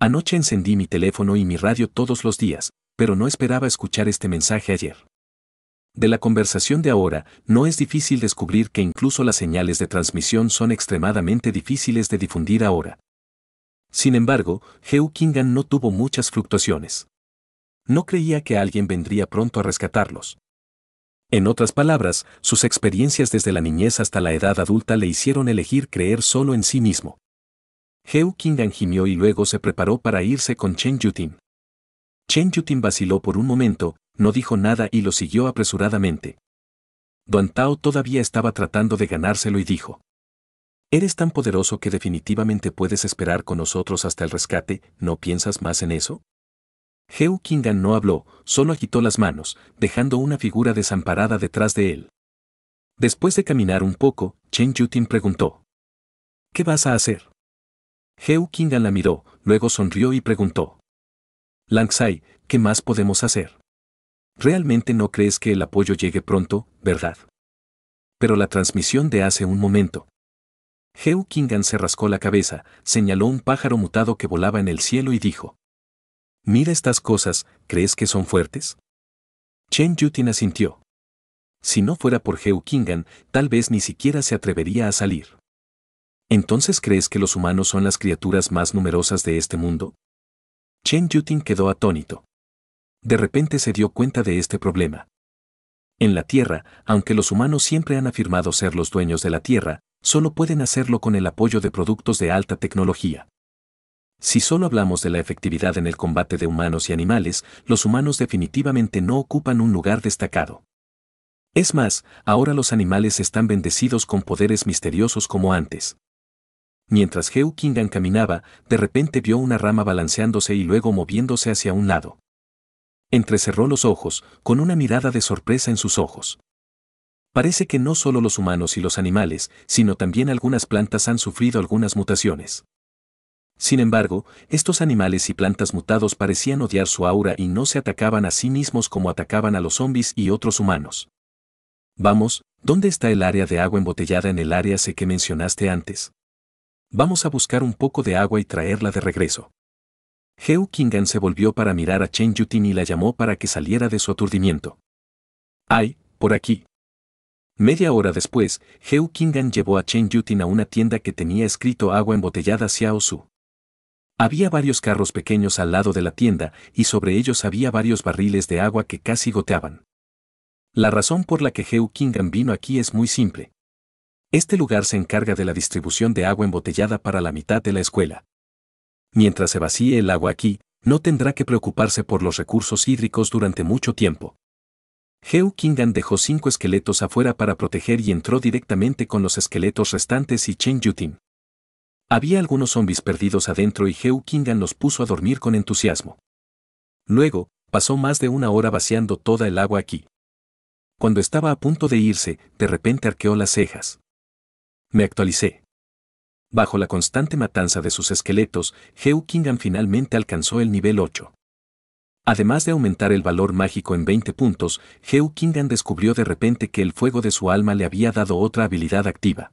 Speaker 1: Anoche encendí mi teléfono y mi radio todos los días, pero no esperaba escuchar este mensaje ayer. De la conversación de ahora, no es difícil descubrir que incluso las señales de transmisión son extremadamente difíciles de difundir ahora. Sin embargo, Kingan no tuvo muchas fluctuaciones. No creía que alguien vendría pronto a rescatarlos. En otras palabras, sus experiencias desde la niñez hasta la edad adulta le hicieron elegir creer solo en sí mismo. Kingan gimió y luego se preparó para irse con Chen Yutin. Chen Yutin vaciló por un momento, no dijo nada y lo siguió apresuradamente. Duan Tao todavía estaba tratando de ganárselo y dijo. Eres tan poderoso que definitivamente puedes esperar con nosotros hasta el rescate, ¿no piensas más en eso? Heu Kingan no habló, solo agitó las manos, dejando una figura desamparada detrás de él. Después de caminar un poco, Chen Yutin preguntó. ¿Qué vas a hacer? Heu Kingan la miró, luego sonrió y preguntó. Langsai, ¿qué más podemos hacer? Realmente no crees que el apoyo llegue pronto, ¿verdad? Pero la transmisión de hace un momento. Heu Kingan se rascó la cabeza, señaló un pájaro mutado que volaba en el cielo y dijo. Mira estas cosas, ¿crees que son fuertes? Chen Yutin asintió. Si no fuera por Heu Kingan, tal vez ni siquiera se atrevería a salir. ¿Entonces crees que los humanos son las criaturas más numerosas de este mundo? Chen Yutin quedó atónito. De repente se dio cuenta de este problema. En la Tierra, aunque los humanos siempre han afirmado ser los dueños de la Tierra, solo pueden hacerlo con el apoyo de productos de alta tecnología. Si solo hablamos de la efectividad en el combate de humanos y animales, los humanos definitivamente no ocupan un lugar destacado. Es más, ahora los animales están bendecidos con poderes misteriosos como antes. Mientras Heu Kingan caminaba, de repente vio una rama balanceándose y luego moviéndose hacia un lado. Entrecerró los ojos, con una mirada de sorpresa en sus ojos. Parece que no solo los humanos y los animales, sino también algunas plantas han sufrido algunas mutaciones. Sin embargo, estos animales y plantas mutados parecían odiar su aura y no se atacaban a sí mismos como atacaban a los zombies y otros humanos. Vamos, ¿dónde está el área de agua embotellada en el área C que mencionaste antes? Vamos a buscar un poco de agua y traerla de regreso. Heu Kingan se volvió para mirar a Chen Yutin y la llamó para que saliera de su aturdimiento. ¡Ay, por aquí! Media hora después, Heu Kingan llevó a Chen Yutin a una tienda que tenía escrito agua embotellada Xiao Su. Había varios carros pequeños al lado de la tienda y sobre ellos había varios barriles de agua que casi goteaban. La razón por la que Heu Kingan vino aquí es muy simple. Este lugar se encarga de la distribución de agua embotellada para la mitad de la escuela. Mientras se vacíe el agua aquí, no tendrá que preocuparse por los recursos hídricos durante mucho tiempo. Heu Kingan dejó cinco esqueletos afuera para proteger y entró directamente con los esqueletos restantes y Chen Yutin. Había algunos zombies perdidos adentro y Heu Kingan los puso a dormir con entusiasmo. Luego, pasó más de una hora vaciando toda el agua aquí. Cuando estaba a punto de irse, de repente arqueó las cejas. Me actualicé. Bajo la constante matanza de sus esqueletos, Heu Kingan finalmente alcanzó el nivel 8. Además de aumentar el valor mágico en 20 puntos, Heu Kingan descubrió de repente que el fuego de su alma le había dado otra habilidad activa.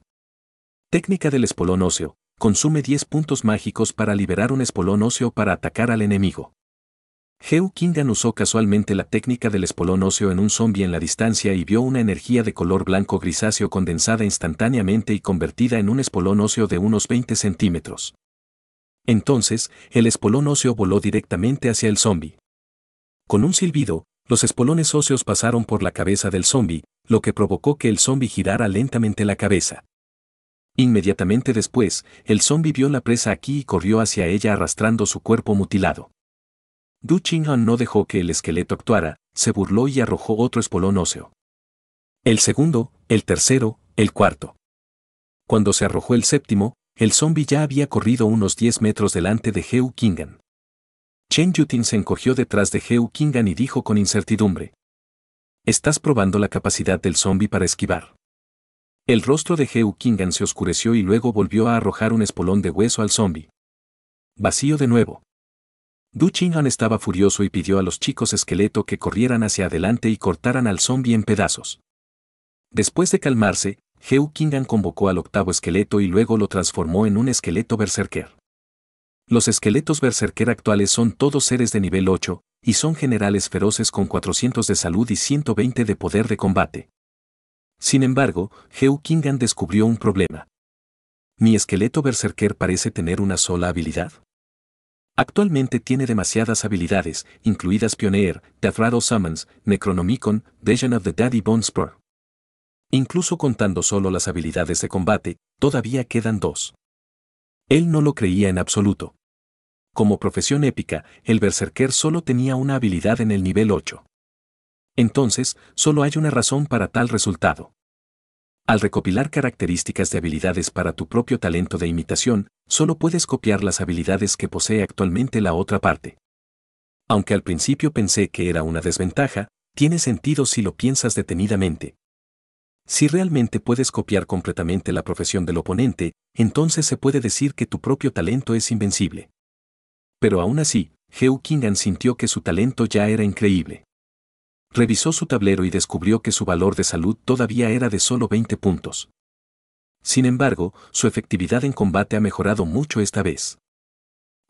Speaker 1: Técnica del espolón óseo. Consume 10 puntos mágicos para liberar un espolón óseo para atacar al enemigo. Heu Kingan usó casualmente la técnica del espolón óseo en un zombie en la distancia y vio una energía de color blanco grisáceo condensada instantáneamente y convertida en un espolón óseo de unos 20 centímetros. Entonces, el espolón óseo voló directamente hacia el zombi. Con un silbido, los espolones óseos pasaron por la cabeza del zombie, lo que provocó que el zombie girara lentamente la cabeza. Inmediatamente después, el zombie vio la presa aquí y corrió hacia ella arrastrando su cuerpo mutilado. Du Qinghan no dejó que el esqueleto actuara, se burló y arrojó otro espolón óseo. El segundo, el tercero, el cuarto. Cuando se arrojó el séptimo, el zombi ya había corrido unos 10 metros delante de Heu Kingan. Chen Yutin se encogió detrás de Heu Kingan y dijo con incertidumbre. Estás probando la capacidad del zombi para esquivar. El rostro de Heu Kingan se oscureció y luego volvió a arrojar un espolón de hueso al zombi. Vacío de nuevo. Du Qinghan estaba furioso y pidió a los chicos esqueleto que corrieran hacia adelante y cortaran al zombie en pedazos. Después de calmarse, Heu Kingan convocó al octavo esqueleto y luego lo transformó en un esqueleto berserker. Los esqueletos berserker actuales son todos seres de nivel 8, y son generales feroces con 400 de salud y 120 de poder de combate. Sin embargo, Heu Kingan descubrió un problema. Mi esqueleto berserker parece tener una sola habilidad. Actualmente tiene demasiadas habilidades, incluidas Pioneer, Death Summons, Necronomicon, Vision of the Daddy Bone Incluso contando solo las habilidades de combate, todavía quedan dos. Él no lo creía en absoluto. Como profesión épica, el Berserker solo tenía una habilidad en el nivel 8. Entonces, solo hay una razón para tal resultado. Al recopilar características de habilidades para tu propio talento de imitación, solo puedes copiar las habilidades que posee actualmente la otra parte. Aunque al principio pensé que era una desventaja, tiene sentido si lo piensas detenidamente. Si realmente puedes copiar completamente la profesión del oponente, entonces se puede decir que tu propio talento es invencible. Pero aún así, Hewkingan Kingan sintió que su talento ya era increíble revisó su tablero y descubrió que su valor de salud todavía era de solo 20 puntos. Sin embargo, su efectividad en combate ha mejorado mucho esta vez.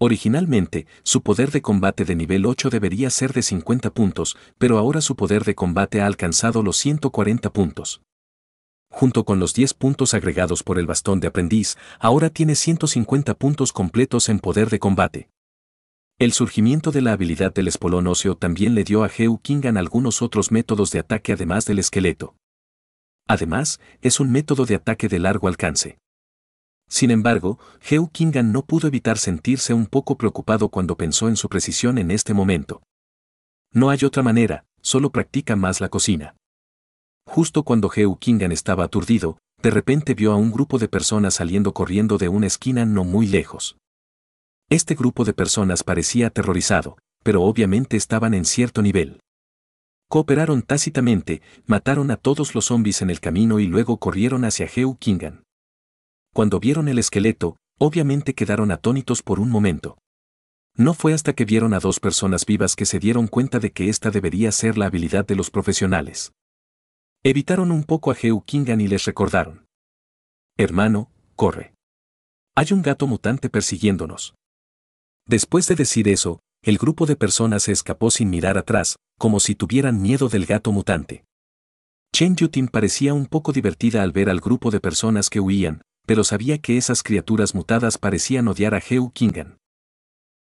Speaker 1: Originalmente, su poder de combate de nivel 8 debería ser de 50 puntos, pero ahora su poder de combate ha alcanzado los 140 puntos. Junto con los 10 puntos agregados por el bastón de aprendiz, ahora tiene 150 puntos completos en poder de combate. El surgimiento de la habilidad del espolón óseo también le dio a Heu Kingan algunos otros métodos de ataque además del esqueleto. Además, es un método de ataque de largo alcance. Sin embargo, Heu Kingan no pudo evitar sentirse un poco preocupado cuando pensó en su precisión en este momento. No hay otra manera, solo practica más la cocina. Justo cuando Heu Kingan estaba aturdido, de repente vio a un grupo de personas saliendo corriendo de una esquina no muy lejos. Este grupo de personas parecía aterrorizado, pero obviamente estaban en cierto nivel. Cooperaron tácitamente, mataron a todos los zombies en el camino y luego corrieron hacia Heu Kingan. Cuando vieron el esqueleto, obviamente quedaron atónitos por un momento. No fue hasta que vieron a dos personas vivas que se dieron cuenta de que esta debería ser la habilidad de los profesionales. Evitaron un poco a Heu Kingan y les recordaron. Hermano, corre. Hay un gato mutante persiguiéndonos. Después de decir eso, el grupo de personas se escapó sin mirar atrás, como si tuvieran miedo del gato mutante. Chen Yutin parecía un poco divertida al ver al grupo de personas que huían, pero sabía que esas criaturas mutadas parecían odiar a Heu Kingan.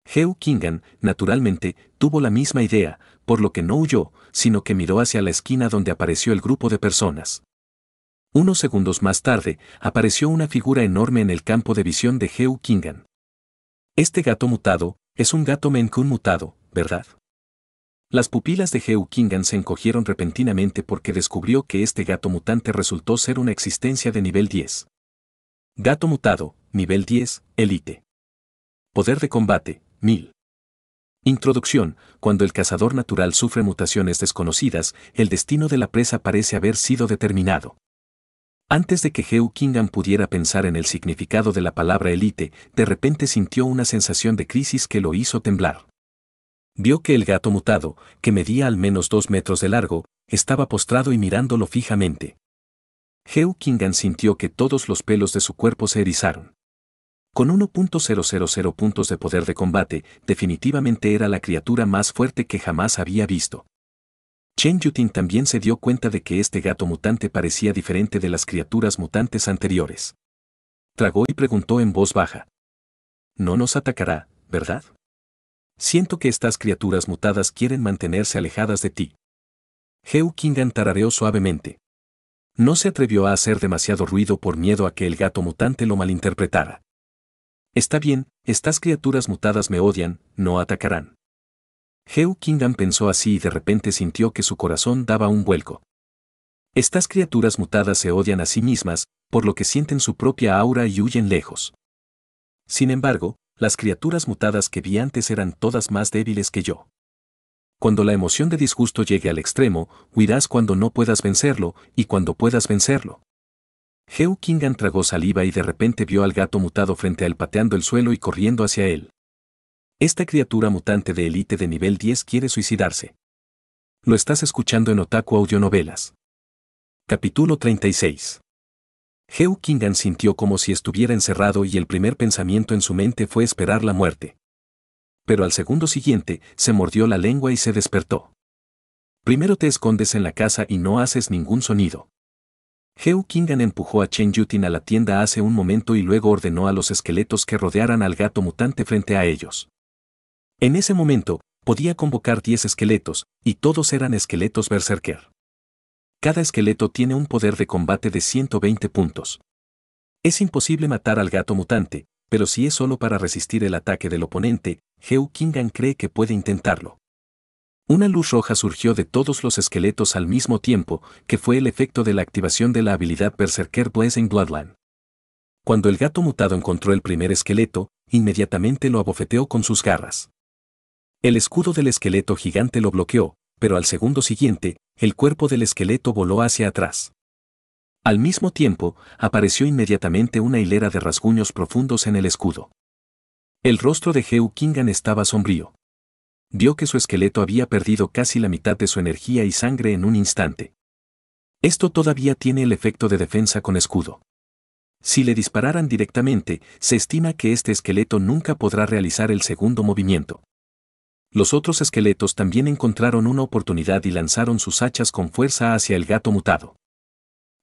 Speaker 1: Heu Kingan, naturalmente, tuvo la misma idea, por lo que no huyó, sino que miró hacia la esquina donde apareció el grupo de personas. Unos segundos más tarde, apareció una figura enorme en el campo de visión de Heu Kingan. Este gato mutado, es un gato Menkun mutado, ¿verdad? Las pupilas de Heu Kingan se encogieron repentinamente porque descubrió que este gato mutante resultó ser una existencia de nivel 10. Gato mutado, nivel 10, élite. Poder de combate, 1000. Introducción, cuando el cazador natural sufre mutaciones desconocidas, el destino de la presa parece haber sido determinado. Antes de que Hugh Kingan pudiera pensar en el significado de la palabra élite, de repente sintió una sensación de crisis que lo hizo temblar. Vio que el gato mutado, que medía al menos dos metros de largo, estaba postrado y mirándolo fijamente. Hugh Kingan sintió que todos los pelos de su cuerpo se erizaron. Con 1.000 puntos de poder de combate, definitivamente era la criatura más fuerte que jamás había visto. Chen Yutin también se dio cuenta de que este gato mutante parecía diferente de las criaturas mutantes anteriores. Tragó y preguntó en voz baja. No nos atacará, ¿verdad? Siento que estas criaturas mutadas quieren mantenerse alejadas de ti. Heu Kingan tarareó suavemente. No se atrevió a hacer demasiado ruido por miedo a que el gato mutante lo malinterpretara. Está bien, estas criaturas mutadas me odian, no atacarán. Heu Kingan pensó así y de repente sintió que su corazón daba un vuelco. Estas criaturas mutadas se odian a sí mismas, por lo que sienten su propia aura y huyen lejos. Sin embargo, las criaturas mutadas que vi antes eran todas más débiles que yo. Cuando la emoción de disgusto llegue al extremo, huirás cuando no puedas vencerlo y cuando puedas vencerlo. Heu Kingan tragó saliva y de repente vio al gato mutado frente a él pateando el suelo y corriendo hacia él. Esta criatura mutante de élite de nivel 10 quiere suicidarse. Lo estás escuchando en Otaku Audionovelas. Capítulo 36. Heu Kingan sintió como si estuviera encerrado y el primer pensamiento en su mente fue esperar la muerte. Pero al segundo siguiente, se mordió la lengua y se despertó. Primero te escondes en la casa y no haces ningún sonido. Heu Kingan empujó a Chen Yutin a la tienda hace un momento y luego ordenó a los esqueletos que rodearan al gato mutante frente a ellos. En ese momento, podía convocar 10 esqueletos, y todos eran esqueletos berserker. Cada esqueleto tiene un poder de combate de 120 puntos. Es imposible matar al gato mutante, pero si es solo para resistir el ataque del oponente, Heu Kingan cree que puede intentarlo. Una luz roja surgió de todos los esqueletos al mismo tiempo, que fue el efecto de la activación de la habilidad Berserker Blessing Bloodline. Cuando el gato mutado encontró el primer esqueleto, inmediatamente lo abofeteó con sus garras. El escudo del esqueleto gigante lo bloqueó, pero al segundo siguiente, el cuerpo del esqueleto voló hacia atrás. Al mismo tiempo, apareció inmediatamente una hilera de rasguños profundos en el escudo. El rostro de Heu Kingan estaba sombrío. Vio que su esqueleto había perdido casi la mitad de su energía y sangre en un instante. Esto todavía tiene el efecto de defensa con escudo. Si le dispararan directamente, se estima que este esqueleto nunca podrá realizar el segundo movimiento los otros esqueletos también encontraron una oportunidad y lanzaron sus hachas con fuerza hacia el gato mutado.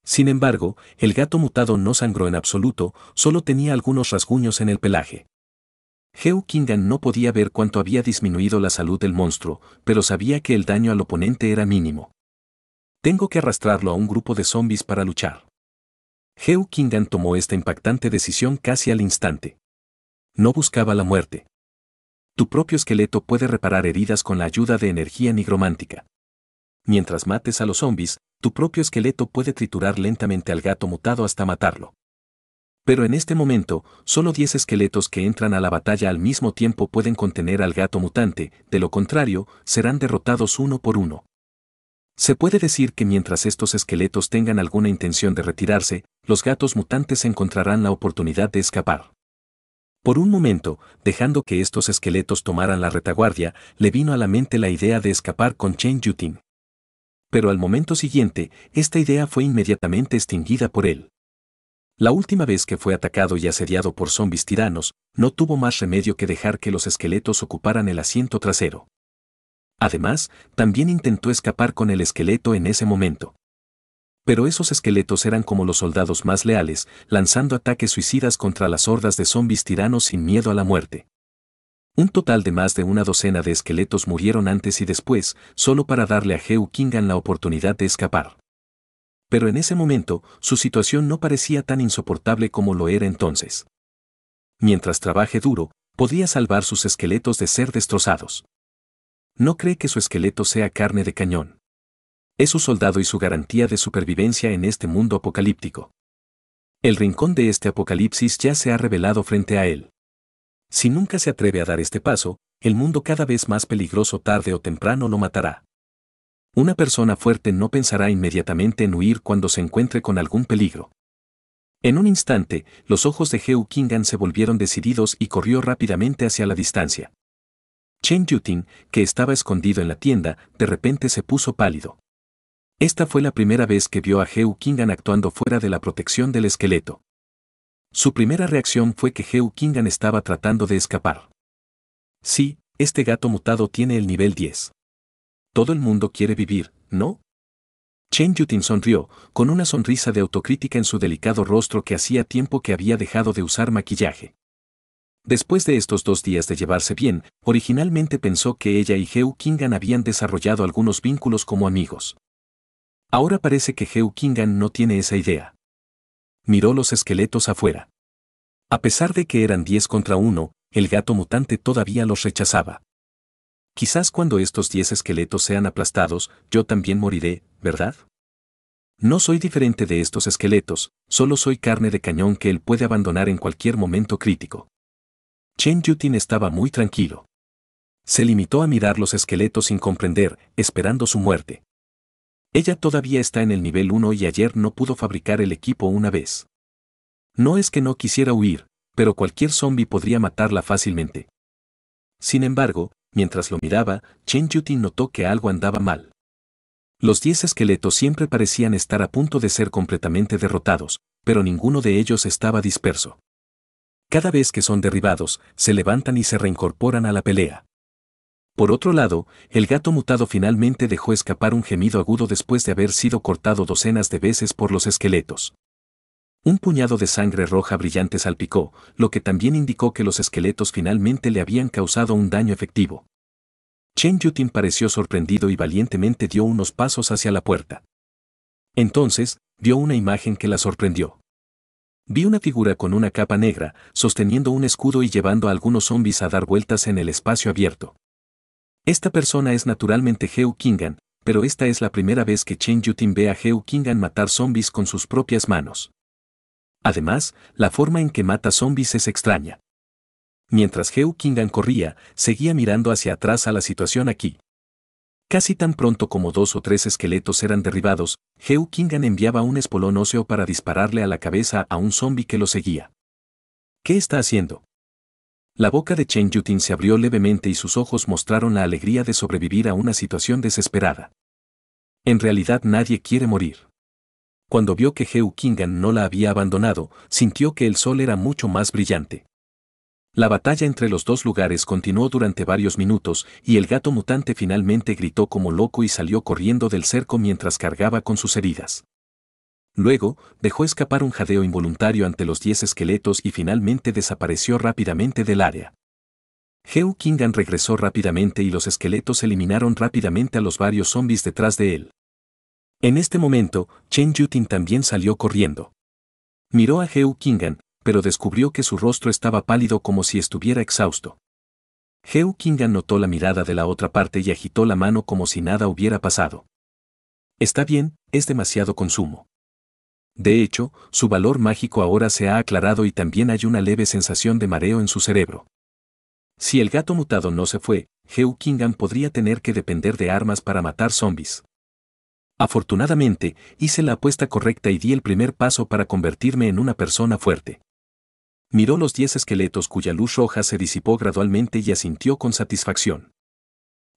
Speaker 1: Sin embargo, el gato mutado no sangró en absoluto, solo tenía algunos rasguños en el pelaje. Geo Kingan no podía ver cuánto había disminuido la salud del monstruo, pero sabía que el daño al oponente era mínimo. Tengo que arrastrarlo a un grupo de zombies para luchar. Geo Kingan tomó esta impactante decisión casi al instante. No buscaba la muerte. Tu propio esqueleto puede reparar heridas con la ayuda de energía nigromántica. Mientras mates a los zombies, tu propio esqueleto puede triturar lentamente al gato mutado hasta matarlo. Pero en este momento, solo 10 esqueletos que entran a la batalla al mismo tiempo pueden contener al gato mutante, de lo contrario, serán derrotados uno por uno. Se puede decir que mientras estos esqueletos tengan alguna intención de retirarse, los gatos mutantes encontrarán la oportunidad de escapar. Por un momento, dejando que estos esqueletos tomaran la retaguardia, le vino a la mente la idea de escapar con Chen Yutin. Pero al momento siguiente, esta idea fue inmediatamente extinguida por él. La última vez que fue atacado y asediado por zombis tiranos, no tuvo más remedio que dejar que los esqueletos ocuparan el asiento trasero. Además, también intentó escapar con el esqueleto en ese momento pero esos esqueletos eran como los soldados más leales, lanzando ataques suicidas contra las hordas de zombis tiranos sin miedo a la muerte. Un total de más de una docena de esqueletos murieron antes y después, solo para darle a Heu Kingan la oportunidad de escapar. Pero en ese momento, su situación no parecía tan insoportable como lo era entonces. Mientras trabaje duro, podía salvar sus esqueletos de ser destrozados. No cree que su esqueleto sea carne de cañón es su soldado y su garantía de supervivencia en este mundo apocalíptico. El rincón de este apocalipsis ya se ha revelado frente a él. Si nunca se atreve a dar este paso, el mundo cada vez más peligroso tarde o temprano lo matará. Una persona fuerte no pensará inmediatamente en huir cuando se encuentre con algún peligro. En un instante, los ojos de Heu Kingan se volvieron decididos y corrió rápidamente hacia la distancia. Chen Yuting, que estaba escondido en la tienda, de repente se puso pálido. Esta fue la primera vez que vio a Heu Kingan actuando fuera de la protección del esqueleto. Su primera reacción fue que Heu Kingan estaba tratando de escapar. Sí, este gato mutado tiene el nivel 10. Todo el mundo quiere vivir, ¿no? Chen Yutin sonrió, con una sonrisa de autocrítica en su delicado rostro que hacía tiempo que había dejado de usar maquillaje. Después de estos dos días de llevarse bien, originalmente pensó que ella y Heu Kingan habían desarrollado algunos vínculos como amigos. Ahora parece que Heu Kingan no tiene esa idea. Miró los esqueletos afuera. A pesar de que eran 10 contra uno, el gato mutante todavía los rechazaba. Quizás cuando estos 10 esqueletos sean aplastados, yo también moriré, ¿verdad? No soy diferente de estos esqueletos, solo soy carne de cañón que él puede abandonar en cualquier momento crítico. Chen Yutin estaba muy tranquilo. Se limitó a mirar los esqueletos sin comprender, esperando su muerte. Ella todavía está en el nivel 1 y ayer no pudo fabricar el equipo una vez. No es que no quisiera huir, pero cualquier zombie podría matarla fácilmente. Sin embargo, mientras lo miraba, Chen Yuti notó que algo andaba mal. Los 10 esqueletos siempre parecían estar a punto de ser completamente derrotados, pero ninguno de ellos estaba disperso. Cada vez que son derribados, se levantan y se reincorporan a la pelea. Por otro lado, el gato mutado finalmente dejó escapar un gemido agudo después de haber sido cortado docenas de veces por los esqueletos. Un puñado de sangre roja brillante salpicó, lo que también indicó que los esqueletos finalmente le habían causado un daño efectivo. Chen Yutin pareció sorprendido y valientemente dio unos pasos hacia la puerta. Entonces, vio una imagen que la sorprendió. Vi una figura con una capa negra, sosteniendo un escudo y llevando a algunos zombis a dar vueltas en el espacio abierto. Esta persona es naturalmente Heu Kingan, pero esta es la primera vez que Chen Yutin ve a Heu Kingan matar zombies con sus propias manos. Además, la forma en que mata zombies es extraña. Mientras Heu Kingan corría, seguía mirando hacia atrás a la situación aquí. Casi tan pronto como dos o tres esqueletos eran derribados, Heu Kingan enviaba un espolón óseo para dispararle a la cabeza a un zombie que lo seguía. ¿Qué está haciendo? La boca de Chen Yutin se abrió levemente y sus ojos mostraron la alegría de sobrevivir a una situación desesperada. En realidad nadie quiere morir. Cuando vio que Heu Kingan no la había abandonado, sintió que el sol era mucho más brillante. La batalla entre los dos lugares continuó durante varios minutos y el gato mutante finalmente gritó como loco y salió corriendo del cerco mientras cargaba con sus heridas. Luego, dejó escapar un jadeo involuntario ante los diez esqueletos y finalmente desapareció rápidamente del área. Heu Kingan regresó rápidamente y los esqueletos eliminaron rápidamente a los varios zombies detrás de él. En este momento, Chen Yutin también salió corriendo. Miró a Heu Kingan, pero descubrió que su rostro estaba pálido como si estuviera exhausto. Heu Kingan notó la mirada de la otra parte y agitó la mano como si nada hubiera pasado. Está bien, es demasiado consumo. De hecho, su valor mágico ahora se ha aclarado y también hay una leve sensación de mareo en su cerebro. Si el gato mutado no se fue, Hugh Kingan podría tener que depender de armas para matar zombies. Afortunadamente, hice la apuesta correcta y di el primer paso para convertirme en una persona fuerte. Miró los diez esqueletos cuya luz roja se disipó gradualmente y asintió con satisfacción.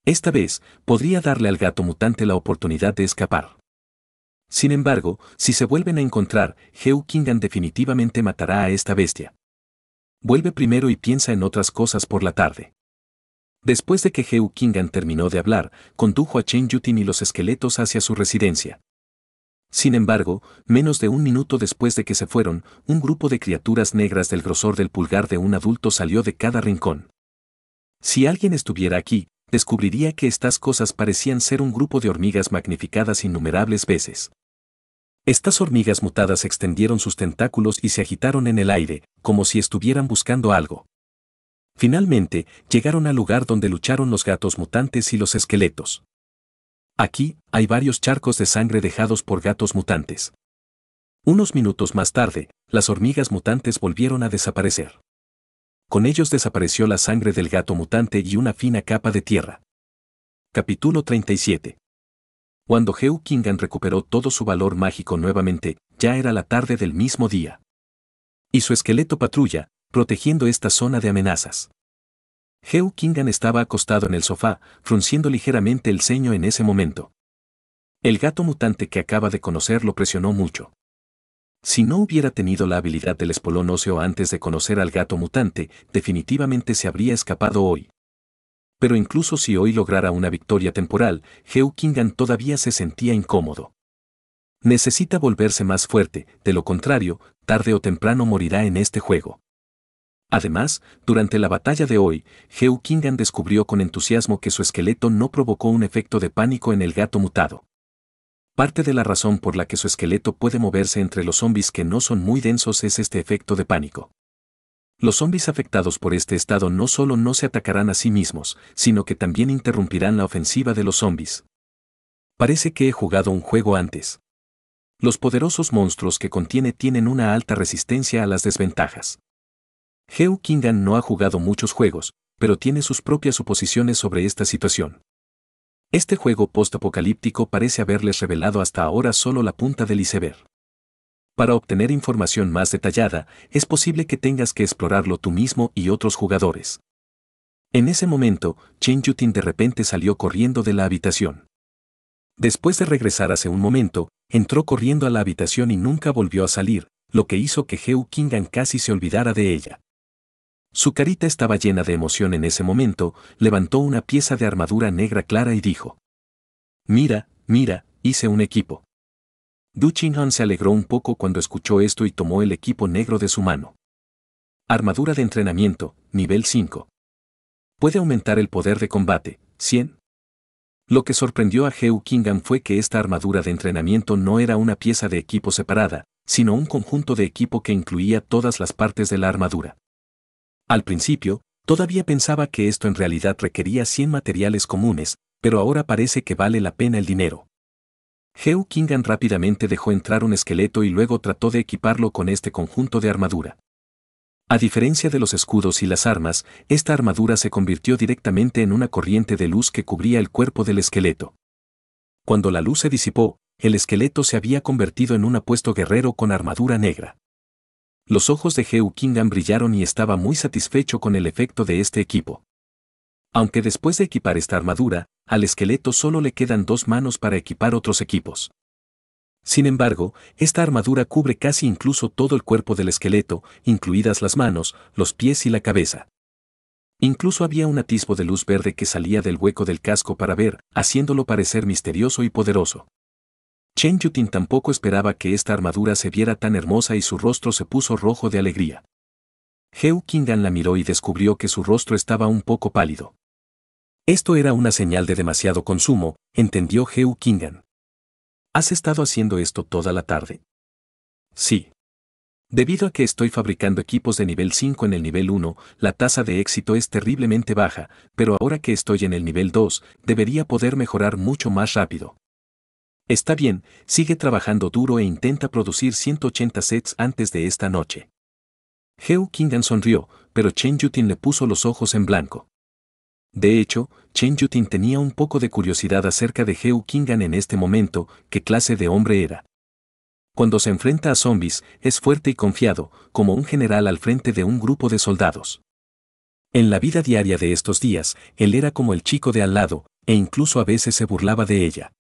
Speaker 1: Esta vez, podría darle al gato mutante la oportunidad de escapar. Sin embargo, si se vuelven a encontrar, Kingan definitivamente matará a esta bestia. Vuelve primero y piensa en otras cosas por la tarde. Después de que Kingan terminó de hablar, condujo a Chen Yutin y los esqueletos hacia su residencia. Sin embargo, menos de un minuto después de que se fueron, un grupo de criaturas negras del grosor del pulgar de un adulto salió de cada rincón. Si alguien estuviera aquí, descubriría que estas cosas parecían ser un grupo de hormigas magnificadas innumerables veces. Estas hormigas mutadas extendieron sus tentáculos y se agitaron en el aire, como si estuvieran buscando algo. Finalmente, llegaron al lugar donde lucharon los gatos mutantes y los esqueletos. Aquí, hay varios charcos de sangre dejados por gatos mutantes. Unos minutos más tarde, las hormigas mutantes volvieron a desaparecer. Con ellos desapareció la sangre del gato mutante y una fina capa de tierra. Capítulo 37. Cuando Heu Kingan recuperó todo su valor mágico nuevamente, ya era la tarde del mismo día. Y su esqueleto patrulla, protegiendo esta zona de amenazas. Heu Kingan estaba acostado en el sofá, frunciendo ligeramente el ceño en ese momento. El gato mutante que acaba de conocer lo presionó mucho. Si no hubiera tenido la habilidad del espolón óseo antes de conocer al gato mutante, definitivamente se habría escapado hoy. Pero incluso si hoy lograra una victoria temporal, Heukingan todavía se sentía incómodo. Necesita volverse más fuerte, de lo contrario, tarde o temprano morirá en este juego. Además, durante la batalla de hoy, Heukingan descubrió con entusiasmo que su esqueleto no provocó un efecto de pánico en el gato mutado. Parte de la razón por la que su esqueleto puede moverse entre los zombies que no son muy densos es este efecto de pánico. Los zombies afectados por este estado no solo no se atacarán a sí mismos, sino que también interrumpirán la ofensiva de los zombies. Parece que he jugado un juego antes. Los poderosos monstruos que contiene tienen una alta resistencia a las desventajas. Heu Kingan no ha jugado muchos juegos, pero tiene sus propias suposiciones sobre esta situación. Este juego postapocalíptico parece haberles revelado hasta ahora solo la punta del iceberg. Para obtener información más detallada, es posible que tengas que explorarlo tú mismo y otros jugadores. En ese momento, Chen Yutin de repente salió corriendo de la habitación. Después de regresar hace un momento, entró corriendo a la habitación y nunca volvió a salir, lo que hizo que Heu Kingan casi se olvidara de ella. Su carita estaba llena de emoción en ese momento, levantó una pieza de armadura negra clara y dijo. Mira, mira, hice un equipo. Du Han se alegró un poco cuando escuchó esto y tomó el equipo negro de su mano. Armadura de entrenamiento, nivel 5. Puede aumentar el poder de combate, 100. Lo que sorprendió a Heu Kingan fue que esta armadura de entrenamiento no era una pieza de equipo separada, sino un conjunto de equipo que incluía todas las partes de la armadura. Al principio, todavía pensaba que esto en realidad requería 100 materiales comunes, pero ahora parece que vale la pena el dinero. Jeu Kingan rápidamente dejó entrar un esqueleto y luego trató de equiparlo con este conjunto de armadura. A diferencia de los escudos y las armas, esta armadura se convirtió directamente en una corriente de luz que cubría el cuerpo del esqueleto. Cuando la luz se disipó, el esqueleto se había convertido en un apuesto guerrero con armadura negra. Los ojos de Heu Kingan brillaron y estaba muy satisfecho con el efecto de este equipo. Aunque después de equipar esta armadura, al esqueleto solo le quedan dos manos para equipar otros equipos. Sin embargo, esta armadura cubre casi incluso todo el cuerpo del esqueleto, incluidas las manos, los pies y la cabeza. Incluso había un atisbo de luz verde que salía del hueco del casco para ver, haciéndolo parecer misterioso y poderoso. Chen Yutin tampoco esperaba que esta armadura se viera tan hermosa y su rostro se puso rojo de alegría. Heu Kingan la miró y descubrió que su rostro estaba un poco pálido. Esto era una señal de demasiado consumo, entendió Heu Kingan. ¿Has estado haciendo esto toda la tarde? Sí. Debido a que estoy fabricando equipos de nivel 5 en el nivel 1, la tasa de éxito es terriblemente baja, pero ahora que estoy en el nivel 2, debería poder mejorar mucho más rápido. Está bien, sigue trabajando duro e intenta producir 180 sets antes de esta noche. Heo Kingan sonrió, pero Chen Yutin le puso los ojos en blanco. De hecho, Chen Yutin tenía un poco de curiosidad acerca de Heo Kingan en este momento, qué clase de hombre era. Cuando se enfrenta a zombies, es fuerte y confiado, como un general al frente de un grupo de soldados. En la vida diaria de estos días, él era como el chico de al lado, e incluso a veces se burlaba de ella.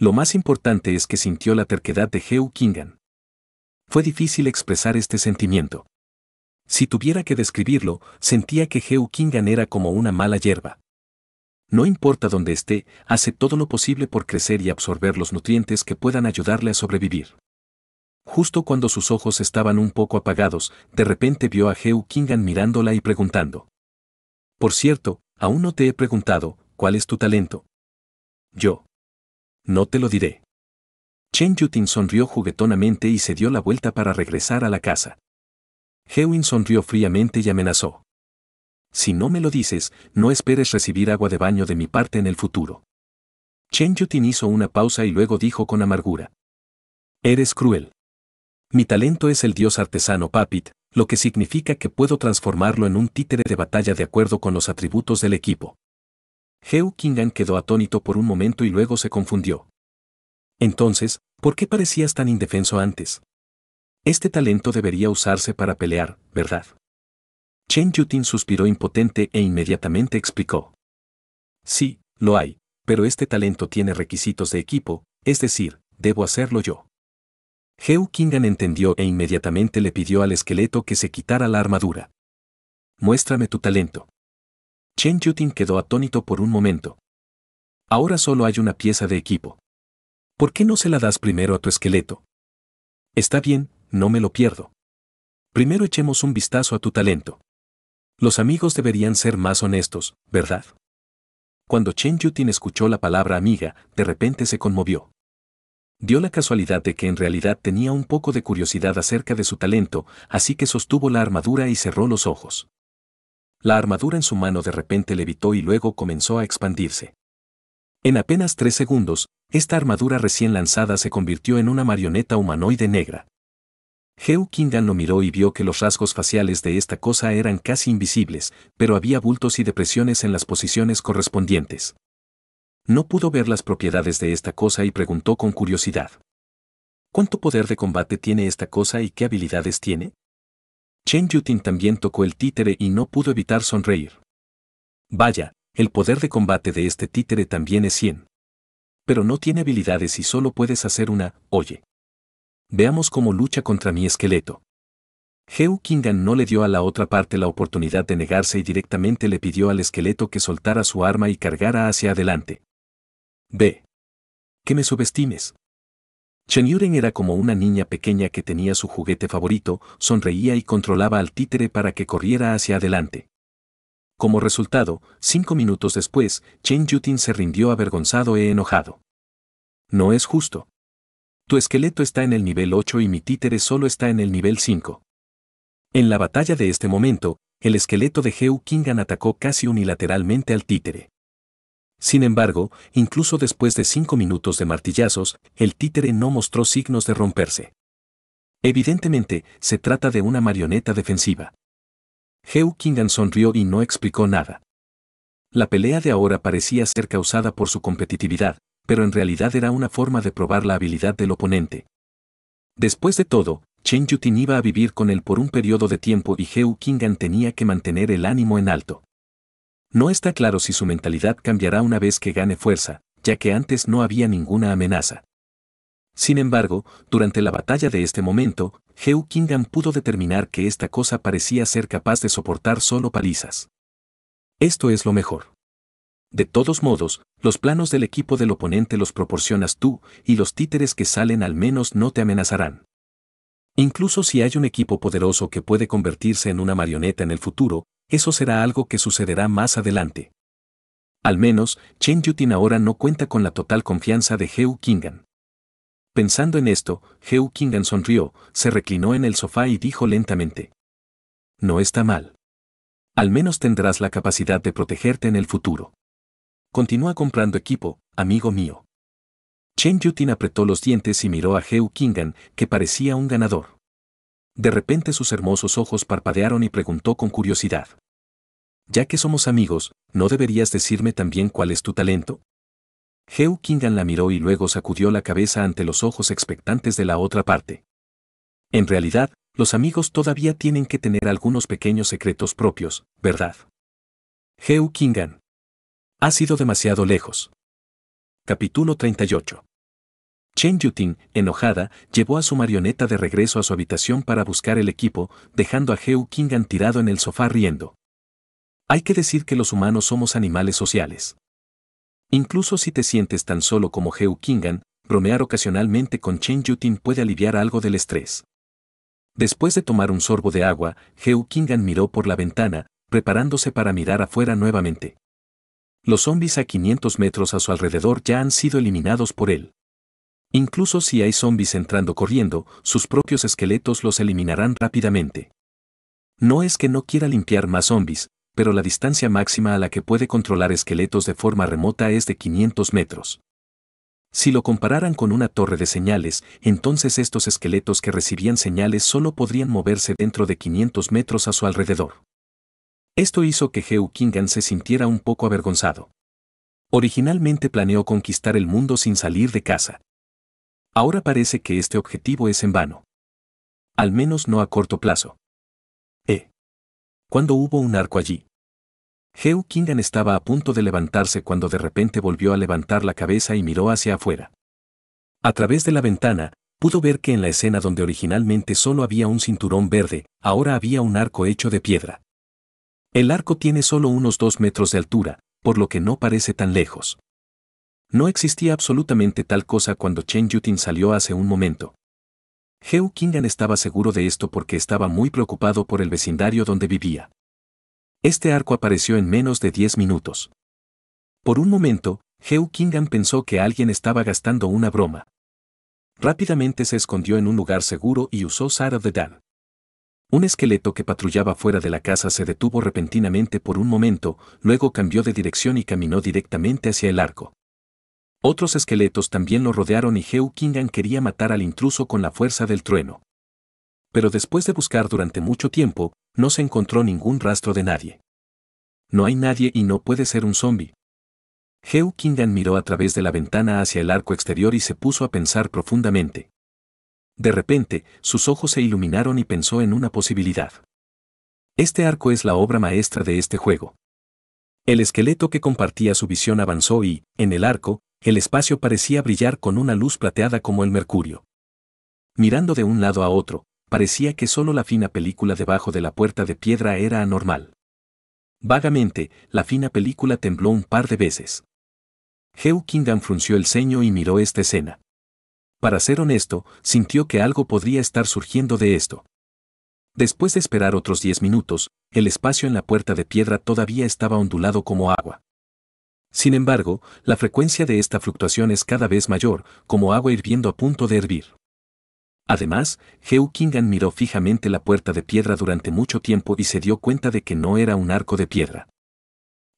Speaker 1: Lo más importante es que sintió la terquedad de Hugh Kingan. Fue difícil expresar este sentimiento. Si tuviera que describirlo, sentía que Hugh Kingan era como una mala hierba. No importa dónde esté, hace todo lo posible por crecer y absorber los nutrientes que puedan ayudarle a sobrevivir. Justo cuando sus ojos estaban un poco apagados, de repente vio a Hugh Kingan mirándola y preguntando. Por cierto, aún no te he preguntado, ¿cuál es tu talento? Yo. No te lo diré. Chen Yutin sonrió juguetonamente y se dio la vuelta para regresar a la casa. Hewin sonrió fríamente y amenazó. Si no me lo dices, no esperes recibir agua de baño de mi parte en el futuro. Chen Yutin hizo una pausa y luego dijo con amargura. Eres cruel. Mi talento es el dios artesano Papit, lo que significa que puedo transformarlo en un títere de batalla de acuerdo con los atributos del equipo. Kingan quedó atónito por un momento y luego se confundió. Entonces, ¿por qué parecías tan indefenso antes? Este talento debería usarse para pelear, ¿verdad? Chen Yutin suspiró impotente e inmediatamente explicó. Sí, lo hay, pero este talento tiene requisitos de equipo, es decir, debo hacerlo yo. Heu Kingan entendió e inmediatamente le pidió al esqueleto que se quitara la armadura. Muéstrame tu talento. Chen Yutin quedó atónito por un momento. Ahora solo hay una pieza de equipo. ¿Por qué no se la das primero a tu esqueleto? Está bien, no me lo pierdo. Primero echemos un vistazo a tu talento. Los amigos deberían ser más honestos, ¿verdad? Cuando Chen Yutin escuchó la palabra amiga, de repente se conmovió. Dio la casualidad de que en realidad tenía un poco de curiosidad acerca de su talento, así que sostuvo la armadura y cerró los ojos. La armadura en su mano de repente levitó y luego comenzó a expandirse. En apenas tres segundos, esta armadura recién lanzada se convirtió en una marioneta humanoide negra. Heu Kingan lo miró y vio que los rasgos faciales de esta cosa eran casi invisibles, pero había bultos y depresiones en las posiciones correspondientes. No pudo ver las propiedades de esta cosa y preguntó con curiosidad. ¿Cuánto poder de combate tiene esta cosa y qué habilidades tiene? Chen Yutin también tocó el títere y no pudo evitar sonreír. Vaya, el poder de combate de este títere también es 100. Pero no tiene habilidades y solo puedes hacer una, oye. Veamos cómo lucha contra mi esqueleto. Heu Kingan no le dio a la otra parte la oportunidad de negarse y directamente le pidió al esqueleto que soltara su arma y cargara hacia adelante. Ve, Que me subestimes. Chen Yuren era como una niña pequeña que tenía su juguete favorito, sonreía y controlaba al títere para que corriera hacia adelante. Como resultado, cinco minutos después, Chen Yutin se rindió avergonzado e enojado. No es justo. Tu esqueleto está en el nivel 8 y mi títere solo está en el nivel 5. En la batalla de este momento, el esqueleto de Heu Kingan atacó casi unilateralmente al títere. Sin embargo, incluso después de cinco minutos de martillazos, el títere no mostró signos de romperse. Evidentemente, se trata de una marioneta defensiva. Heu Kingan sonrió y no explicó nada. La pelea de ahora parecía ser causada por su competitividad, pero en realidad era una forma de probar la habilidad del oponente. Después de todo, Chen Yutin iba a vivir con él por un periodo de tiempo y Heu Kingan tenía que mantener el ánimo en alto. No está claro si su mentalidad cambiará una vez que gane fuerza, ya que antes no había ninguna amenaza. Sin embargo, durante la batalla de este momento, Heu Kingham pudo determinar que esta cosa parecía ser capaz de soportar solo palizas. Esto es lo mejor. De todos modos, los planos del equipo del oponente los proporcionas tú, y los títeres que salen al menos no te amenazarán. Incluso si hay un equipo poderoso que puede convertirse en una marioneta en el futuro, eso será algo que sucederá más adelante. Al menos, Chen Yutin ahora no cuenta con la total confianza de Heu Kingan. Pensando en esto, Heu Kingan sonrió, se reclinó en el sofá y dijo lentamente. No está mal. Al menos tendrás la capacidad de protegerte en el futuro. Continúa comprando equipo, amigo mío. Chen Yutin apretó los dientes y miró a Heu Kingan, que parecía un ganador. De repente sus hermosos ojos parpadearon y preguntó con curiosidad. Ya que somos amigos, ¿no deberías decirme también cuál es tu talento? Heu Kingan la miró y luego sacudió la cabeza ante los ojos expectantes de la otra parte. En realidad, los amigos todavía tienen que tener algunos pequeños secretos propios, ¿verdad? Heu Kingan. Ha sido demasiado lejos. Capítulo 38. Chen Yuting, enojada, llevó a su marioneta de regreso a su habitación para buscar el equipo, dejando a Heu Kingan tirado en el sofá riendo. Hay que decir que los humanos somos animales sociales. Incluso si te sientes tan solo como Heu Kingan, bromear ocasionalmente con Chen Yuting puede aliviar algo del estrés. Después de tomar un sorbo de agua, Heu Kingan miró por la ventana, preparándose para mirar afuera nuevamente. Los zombies a 500 metros a su alrededor ya han sido eliminados por él. Incluso si hay zombies entrando corriendo, sus propios esqueletos los eliminarán rápidamente. No es que no quiera limpiar más zombies, pero la distancia máxima a la que puede controlar esqueletos de forma remota es de 500 metros. Si lo compararan con una torre de señales, entonces estos esqueletos que recibían señales solo podrían moverse dentro de 500 metros a su alrededor. Esto hizo que Heu Kingan se sintiera un poco avergonzado. Originalmente planeó conquistar el mundo sin salir de casa. Ahora parece que este objetivo es en vano. Al menos no a corto plazo. E. Eh. Cuando hubo un arco allí. Heu Kingan estaba a punto de levantarse cuando de repente volvió a levantar la cabeza y miró hacia afuera. A través de la ventana, pudo ver que en la escena donde originalmente solo había un cinturón verde, ahora había un arco hecho de piedra. El arco tiene solo unos dos metros de altura, por lo que no parece tan lejos. No existía absolutamente tal cosa cuando Chen Yutin salió hace un momento. Heu Kingan estaba seguro de esto porque estaba muy preocupado por el vecindario donde vivía. Este arco apareció en menos de 10 minutos. Por un momento, Heu Kingan pensó que alguien estaba gastando una broma. Rápidamente se escondió en un lugar seguro y usó Sarah the Un esqueleto que patrullaba fuera de la casa se detuvo repentinamente por un momento, luego cambió de dirección y caminó directamente hacia el arco. Otros esqueletos también lo rodearon y Heu Kingan quería matar al intruso con la fuerza del trueno. Pero después de buscar durante mucho tiempo, no se encontró ningún rastro de nadie. No hay nadie y no puede ser un zombi. Heu Kingan miró a través de la ventana hacia el arco exterior y se puso a pensar profundamente. De repente, sus ojos se iluminaron y pensó en una posibilidad. Este arco es la obra maestra de este juego. El esqueleto que compartía su visión avanzó y, en el arco, el espacio parecía brillar con una luz plateada como el mercurio. Mirando de un lado a otro, parecía que solo la fina película debajo de la puerta de piedra era anormal. Vagamente, la fina película tembló un par de veces. Heu frunció el ceño y miró esta escena. Para ser honesto, sintió que algo podría estar surgiendo de esto. Después de esperar otros diez minutos, el espacio en la puerta de piedra todavía estaba ondulado como agua. Sin embargo, la frecuencia de esta fluctuación es cada vez mayor, como agua hirviendo a punto de hervir. Además, Heu Kingan miró fijamente la puerta de piedra durante mucho tiempo y se dio cuenta de que no era un arco de piedra.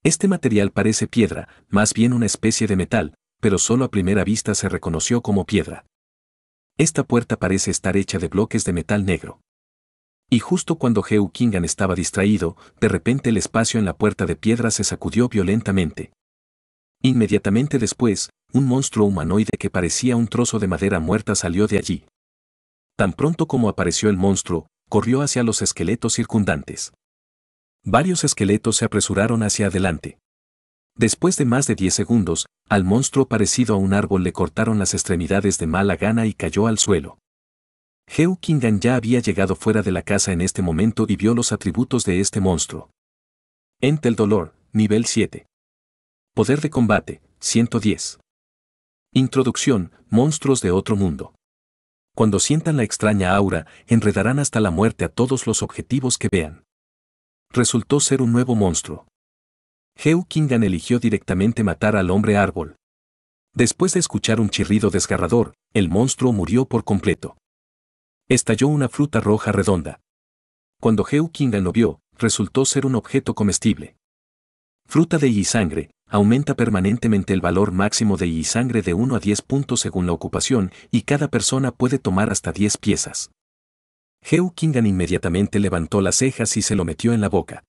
Speaker 1: Este material parece piedra, más bien una especie de metal, pero solo a primera vista se reconoció como piedra. Esta puerta parece estar hecha de bloques de metal negro. Y justo cuando Heu Kingan estaba distraído, de repente el espacio en la puerta de piedra se sacudió violentamente. Inmediatamente después, un monstruo humanoide que parecía un trozo de madera muerta salió de allí. Tan pronto como apareció el monstruo, corrió hacia los esqueletos circundantes. Varios esqueletos se apresuraron hacia adelante. Después de más de 10 segundos, al monstruo parecido a un árbol le cortaron las extremidades de mala gana y cayó al suelo. Heu Kingan ya había llegado fuera de la casa en este momento y vio los atributos de este monstruo. Ente el dolor, nivel 7. Poder de combate, 110. Introducción, monstruos de otro mundo. Cuando sientan la extraña aura, enredarán hasta la muerte a todos los objetivos que vean. Resultó ser un nuevo monstruo. Heu Kingan eligió directamente matar al hombre árbol. Después de escuchar un chirrido desgarrador, el monstruo murió por completo. Estalló una fruta roja redonda. Cuando Heu Kingan lo vio, resultó ser un objeto comestible. Fruta de y sangre, aumenta permanentemente el valor máximo de y sangre de 1 a 10 puntos según la ocupación y cada persona puede tomar hasta 10 piezas. Hewkingan Kingan inmediatamente levantó las cejas y se lo metió en la boca.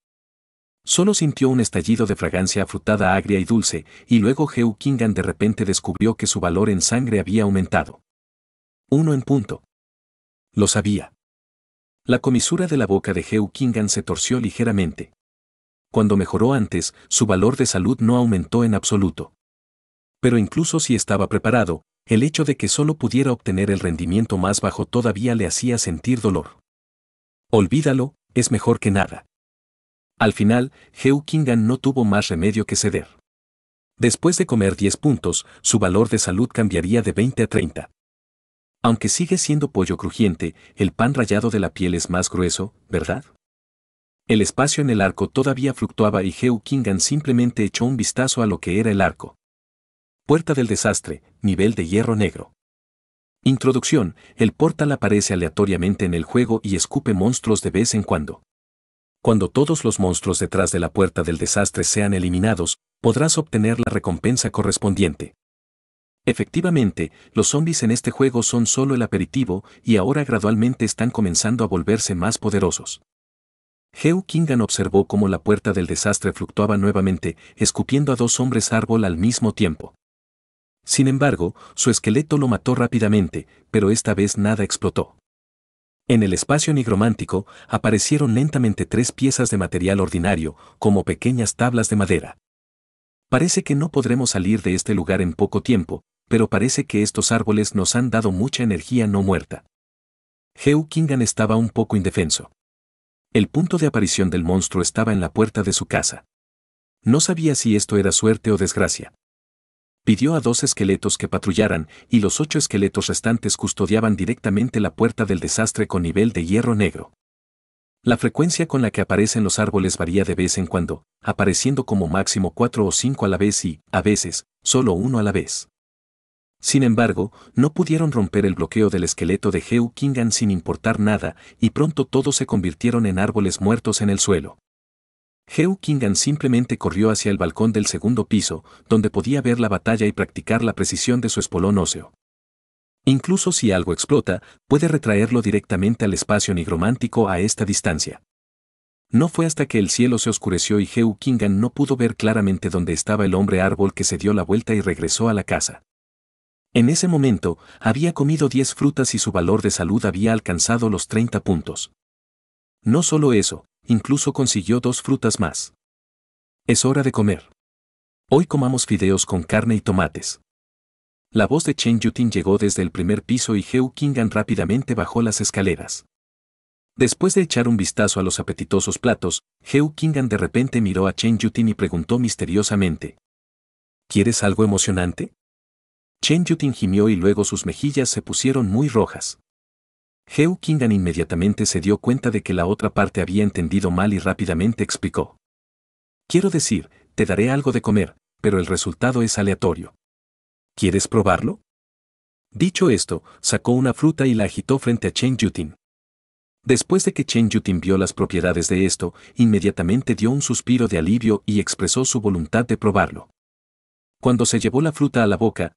Speaker 1: Solo sintió un estallido de fragancia afrutada agria y dulce, y luego Hewkingan Kingan de repente descubrió que su valor en sangre había aumentado. Uno en punto. Lo sabía. La comisura de la boca de Hewkingan Kingan se torció ligeramente cuando mejoró antes, su valor de salud no aumentó en absoluto. Pero incluso si estaba preparado, el hecho de que solo pudiera obtener el rendimiento más bajo todavía le hacía sentir dolor. Olvídalo, es mejor que nada. Al final, Kingan no tuvo más remedio que ceder. Después de comer 10 puntos, su valor de salud cambiaría de 20 a 30. Aunque sigue siendo pollo crujiente, el pan rallado de la piel es más grueso, ¿verdad? El espacio en el arco todavía fluctuaba y Hugh Kingan simplemente echó un vistazo a lo que era el arco. Puerta del desastre, nivel de hierro negro. Introducción, el portal aparece aleatoriamente en el juego y escupe monstruos de vez en cuando. Cuando todos los monstruos detrás de la puerta del desastre sean eliminados, podrás obtener la recompensa correspondiente. Efectivamente, los zombies en este juego son solo el aperitivo y ahora gradualmente están comenzando a volverse más poderosos. Heu Kingan observó cómo la puerta del desastre fluctuaba nuevamente, escupiendo a dos hombres árbol al mismo tiempo. Sin embargo, su esqueleto lo mató rápidamente, pero esta vez nada explotó. En el espacio nigromántico aparecieron lentamente tres piezas de material ordinario, como pequeñas tablas de madera. Parece que no podremos salir de este lugar en poco tiempo, pero parece que estos árboles nos han dado mucha energía no muerta. Heu Kingan estaba un poco indefenso. El punto de aparición del monstruo estaba en la puerta de su casa. No sabía si esto era suerte o desgracia. Pidió a dos esqueletos que patrullaran y los ocho esqueletos restantes custodiaban directamente la puerta del desastre con nivel de hierro negro. La frecuencia con la que aparecen los árboles varía de vez en cuando, apareciendo como máximo cuatro o cinco a la vez y, a veces, solo uno a la vez. Sin embargo, no pudieron romper el bloqueo del esqueleto de Heu Kingan sin importar nada, y pronto todos se convirtieron en árboles muertos en el suelo. Heu Kingan simplemente corrió hacia el balcón del segundo piso, donde podía ver la batalla y practicar la precisión de su espolón óseo. Incluso si algo explota, puede retraerlo directamente al espacio nigromántico a esta distancia. No fue hasta que el cielo se oscureció y Heu Kingan no pudo ver claramente dónde estaba el hombre árbol que se dio la vuelta y regresó a la casa. En ese momento, había comido 10 frutas y su valor de salud había alcanzado los 30 puntos. No solo eso, incluso consiguió dos frutas más. Es hora de comer. Hoy comamos fideos con carne y tomates. La voz de Chen Yutin llegó desde el primer piso y Heu Kingan rápidamente bajó las escaleras. Después de echar un vistazo a los apetitosos platos, Heu Kingan de repente miró a Chen Yutin y preguntó misteriosamente. ¿Quieres algo emocionante? Chen Yutin gimió y luego sus mejillas se pusieron muy rojas. Heu Kingan inmediatamente se dio cuenta de que la otra parte había entendido mal y rápidamente explicó. Quiero decir, te daré algo de comer, pero el resultado es aleatorio. ¿Quieres probarlo? Dicho esto, sacó una fruta y la agitó frente a Chen Yutin. Después de que Chen Yutin vio las propiedades de esto, inmediatamente dio un suspiro de alivio y expresó su voluntad de probarlo. Cuando se llevó la fruta a la boca,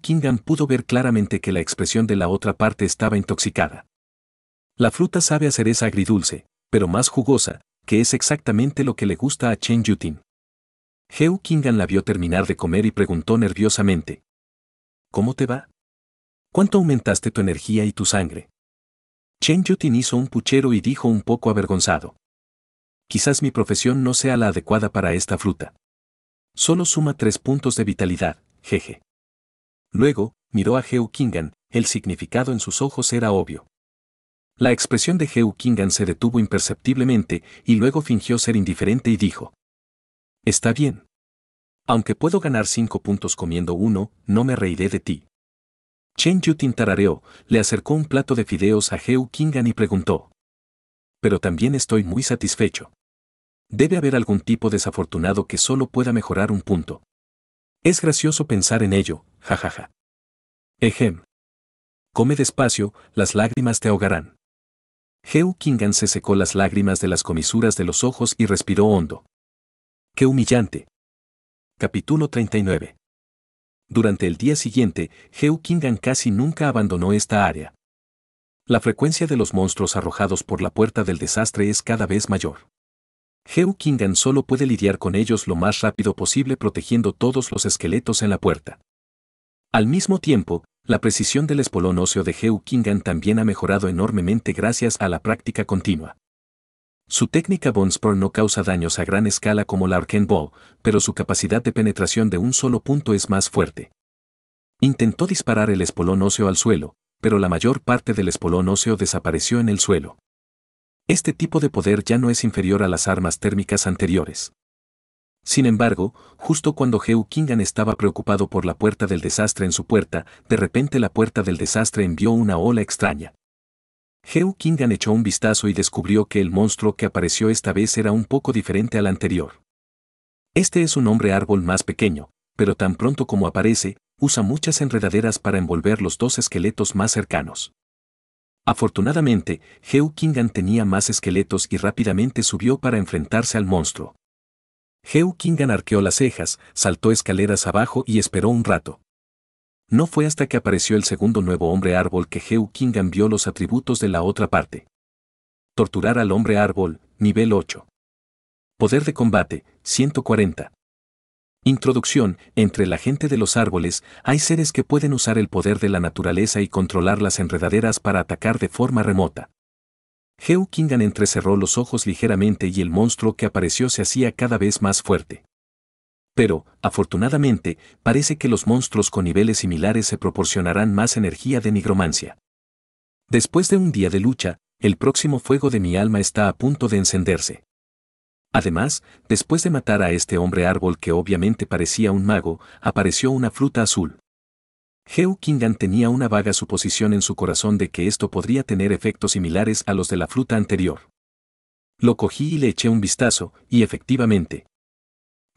Speaker 1: Kingan pudo ver claramente que la expresión de la otra parte estaba intoxicada. La fruta sabe a esa agridulce, pero más jugosa, que es exactamente lo que le gusta a Chen Yutin. Kingan la vio terminar de comer y preguntó nerviosamente. ¿Cómo te va? ¿Cuánto aumentaste tu energía y tu sangre? Chen Yutin hizo un puchero y dijo un poco avergonzado. Quizás mi profesión no sea la adecuada para esta fruta. Solo suma tres puntos de vitalidad, jeje. Luego, miró a Kingan, el significado en sus ojos era obvio. La expresión de Kingan se detuvo imperceptiblemente y luego fingió ser indiferente y dijo. Está bien. Aunque puedo ganar cinco puntos comiendo uno, no me reiré de ti. Chen Yutin tarareó, le acercó un plato de fideos a Kingan y preguntó. Pero también estoy muy satisfecho. Debe haber algún tipo desafortunado que solo pueda mejorar un punto. Es gracioso pensar en ello, jajaja. Ejem. Come despacio, las lágrimas te ahogarán. Heu Kingan se secó las lágrimas de las comisuras de los ojos y respiró hondo. ¡Qué humillante! Capítulo 39. Durante el día siguiente, Heu Kingan casi nunca abandonó esta área. La frecuencia de los monstruos arrojados por la puerta del desastre es cada vez mayor. Kingan solo puede lidiar con ellos lo más rápido posible protegiendo todos los esqueletos en la puerta. Al mismo tiempo, la precisión del espolón óseo de Kingan también ha mejorado enormemente gracias a la práctica continua. Su técnica Bonspor no causa daños a gran escala como la Arken Ball, pero su capacidad de penetración de un solo punto es más fuerte. Intentó disparar el espolón óseo al suelo, pero la mayor parte del espolón óseo desapareció en el suelo. Este tipo de poder ya no es inferior a las armas térmicas anteriores. Sin embargo, justo cuando Heu Kingan estaba preocupado por la puerta del desastre en su puerta, de repente la puerta del desastre envió una ola extraña. Heu Kingan echó un vistazo y descubrió que el monstruo que apareció esta vez era un poco diferente al anterior. Este es un hombre árbol más pequeño, pero tan pronto como aparece, usa muchas enredaderas para envolver los dos esqueletos más cercanos. Afortunadamente, Heu Kingan tenía más esqueletos y rápidamente subió para enfrentarse al monstruo. Heu Kingan arqueó las cejas, saltó escaleras abajo y esperó un rato. No fue hasta que apareció el segundo nuevo hombre árbol que Heu Kingan vio los atributos de la otra parte. Torturar al hombre árbol, nivel 8. Poder de combate, 140. Introducción, entre la gente de los árboles hay seres que pueden usar el poder de la naturaleza y controlar las enredaderas para atacar de forma remota. Heu Kingan entrecerró los ojos ligeramente y el monstruo que apareció se hacía cada vez más fuerte. Pero, afortunadamente, parece que los monstruos con niveles similares se proporcionarán más energía de nigromancia. Después de un día de lucha, el próximo fuego de mi alma está a punto de encenderse. Además, después de matar a este hombre árbol que obviamente parecía un mago, apareció una fruta azul. Heu tenía una vaga suposición en su corazón de que esto podría tener efectos similares a los de la fruta anterior. Lo cogí y le eché un vistazo, y efectivamente.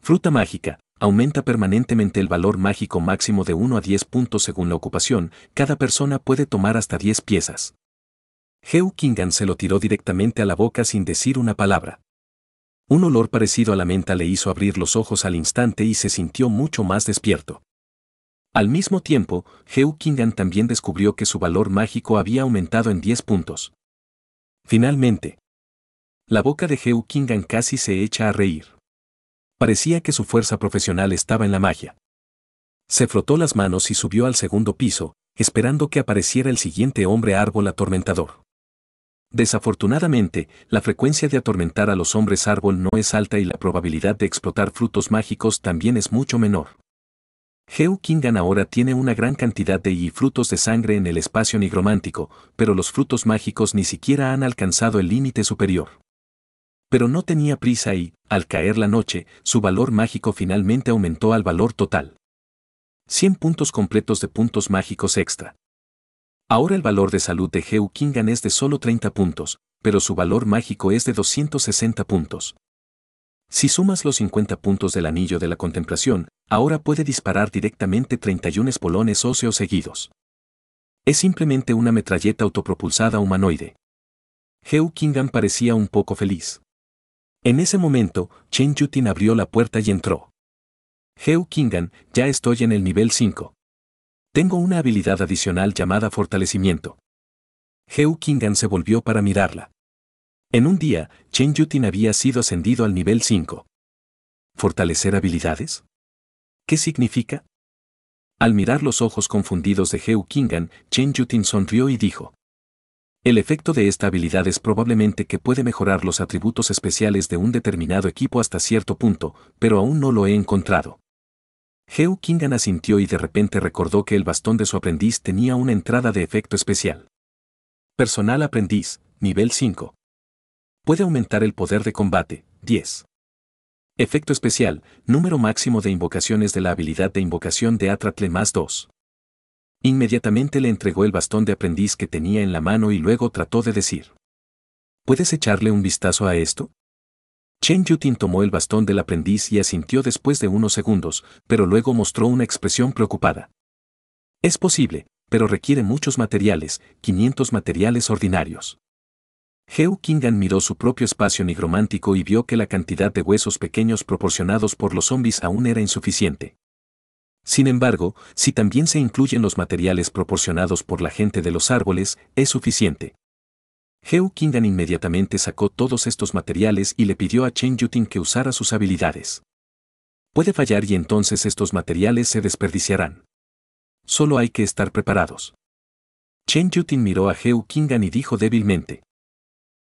Speaker 1: Fruta mágica, aumenta permanentemente el valor mágico máximo de 1 a 10 puntos según la ocupación, cada persona puede tomar hasta 10 piezas. Heu Kingan se lo tiró directamente a la boca sin decir una palabra. Un olor parecido a la menta le hizo abrir los ojos al instante y se sintió mucho más despierto. Al mismo tiempo, Kingan también descubrió que su valor mágico había aumentado en 10 puntos. Finalmente, la boca de Kingan casi se echa a reír. Parecía que su fuerza profesional estaba en la magia. Se frotó las manos y subió al segundo piso, esperando que apareciera el siguiente hombre árbol atormentador. Desafortunadamente, la frecuencia de atormentar a los hombres árbol no es alta y la probabilidad de explotar frutos mágicos también es mucho menor. Heu Kingan ahora tiene una gran cantidad de y frutos de sangre en el espacio nigromántico, pero los frutos mágicos ni siquiera han alcanzado el límite superior. Pero no tenía prisa y, al caer la noche, su valor mágico finalmente aumentó al valor total. 100 puntos completos de puntos mágicos extra. Ahora el valor de salud de Kingan es de solo 30 puntos, pero su valor mágico es de 260 puntos. Si sumas los 50 puntos del anillo de la contemplación, ahora puede disparar directamente 31 espolones óseos seguidos. Es simplemente una metralleta autopropulsada humanoide. Kingan parecía un poco feliz. En ese momento, Chen Yutin abrió la puerta y entró. Kingan, ya estoy en el nivel 5. Tengo una habilidad adicional llamada fortalecimiento. Heu Kingan se volvió para mirarla. En un día, Chen Yutin había sido ascendido al nivel 5. ¿Fortalecer habilidades? ¿Qué significa? Al mirar los ojos confundidos de Heu Kingan, Chen Yutin sonrió y dijo. El efecto de esta habilidad es probablemente que puede mejorar los atributos especiales de un determinado equipo hasta cierto punto, pero aún no lo he encontrado. Heu Kingan asintió y de repente recordó que el bastón de su aprendiz tenía una entrada de efecto especial. Personal aprendiz, nivel 5. Puede aumentar el poder de combate, 10. Efecto especial, número máximo de invocaciones de la habilidad de invocación de Atratle más 2. Inmediatamente le entregó el bastón de aprendiz que tenía en la mano y luego trató de decir. ¿Puedes echarle un vistazo a esto? Chen Yutin tomó el bastón del aprendiz y asintió después de unos segundos, pero luego mostró una expresión preocupada. Es posible, pero requiere muchos materiales, 500 materiales ordinarios. Heu Kingan miró su propio espacio nigromántico y vio que la cantidad de huesos pequeños proporcionados por los zombies aún era insuficiente. Sin embargo, si también se incluyen los materiales proporcionados por la gente de los árboles, es suficiente. Heu Kingan inmediatamente sacó todos estos materiales y le pidió a Chen Yutin que usara sus habilidades. Puede fallar y entonces estos materiales se desperdiciarán. Solo hay que estar preparados. Chen Yutin miró a Heu Kingan y dijo débilmente.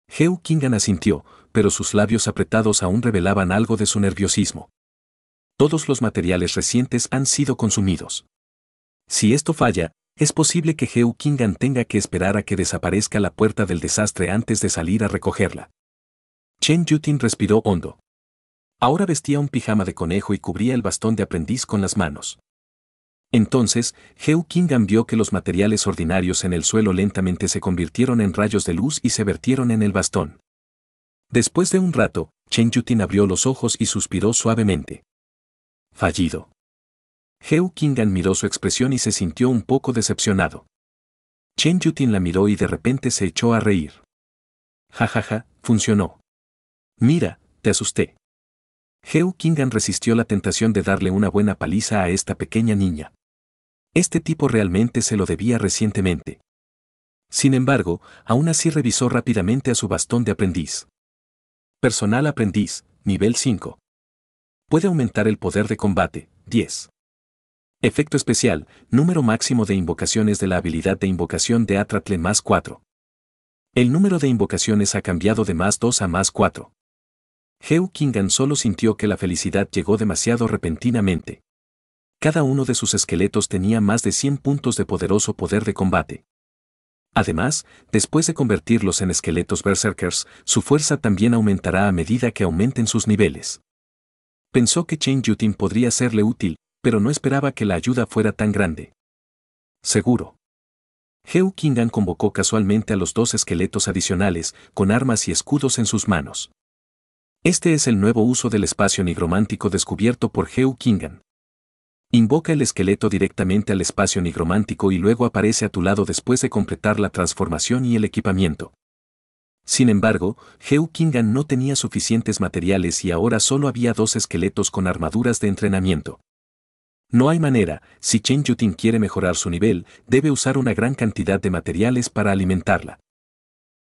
Speaker 1: Heu Kingan asintió, pero sus labios apretados aún revelaban algo de su nerviosismo. Todos los materiales recientes han sido consumidos. Si esto falla, es posible que Heu Kingan tenga que esperar a que desaparezca la puerta del desastre antes de salir a recogerla. Chen Yutin respiró hondo. Ahora vestía un pijama de conejo y cubría el bastón de aprendiz con las manos. Entonces, Heu Kingan vio que los materiales ordinarios en el suelo lentamente se convirtieron en rayos de luz y se vertieron en el bastón. Después de un rato, Chen Yutin abrió los ojos y suspiró suavemente. Fallido. Heu Kingan miró su expresión y se sintió un poco decepcionado. Chen Yutin la miró y de repente se echó a reír. Jajaja, ja, ja, funcionó. Mira, te asusté. Heu Kingan resistió la tentación de darle una buena paliza a esta pequeña niña. Este tipo realmente se lo debía recientemente. Sin embargo, aún así revisó rápidamente a su bastón de aprendiz. Personal aprendiz, nivel 5. Puede aumentar el poder de combate, 10. Efecto especial, número máximo de invocaciones de la habilidad de invocación de Atratle más 4. El número de invocaciones ha cambiado de más 2 a más 4. Heu Kingan solo sintió que la felicidad llegó demasiado repentinamente. Cada uno de sus esqueletos tenía más de 100 puntos de poderoso poder de combate. Además, después de convertirlos en esqueletos berserkers, su fuerza también aumentará a medida que aumenten sus niveles. Pensó que Chen Yutin podría serle útil, pero no esperaba que la ayuda fuera tan grande. Seguro. Heu Kingan convocó casualmente a los dos esqueletos adicionales, con armas y escudos en sus manos. Este es el nuevo uso del espacio nigromántico descubierto por Heu Kingan. Invoca el esqueleto directamente al espacio nigromántico y luego aparece a tu lado después de completar la transformación y el equipamiento. Sin embargo, Heu Kingan no tenía suficientes materiales y ahora solo había dos esqueletos con armaduras de entrenamiento. No hay manera, si Chen Yutin quiere mejorar su nivel, debe usar una gran cantidad de materiales para alimentarla.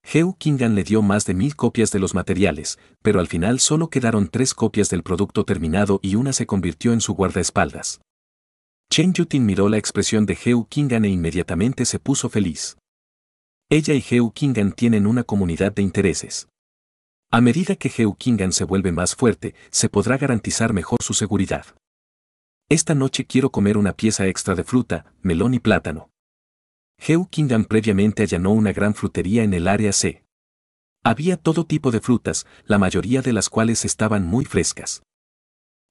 Speaker 1: Heu Kingan le dio más de mil copias de los materiales, pero al final solo quedaron tres copias del producto terminado y una se convirtió en su guardaespaldas. Chen Yutin miró la expresión de Heu Kingan e inmediatamente se puso feliz. Ella y Heu Kingan tienen una comunidad de intereses. A medida que Heu Kingan se vuelve más fuerte, se podrá garantizar mejor su seguridad. Esta noche quiero comer una pieza extra de fruta, melón y plátano. Heukingan previamente allanó una gran frutería en el área C. Había todo tipo de frutas, la mayoría de las cuales estaban muy frescas.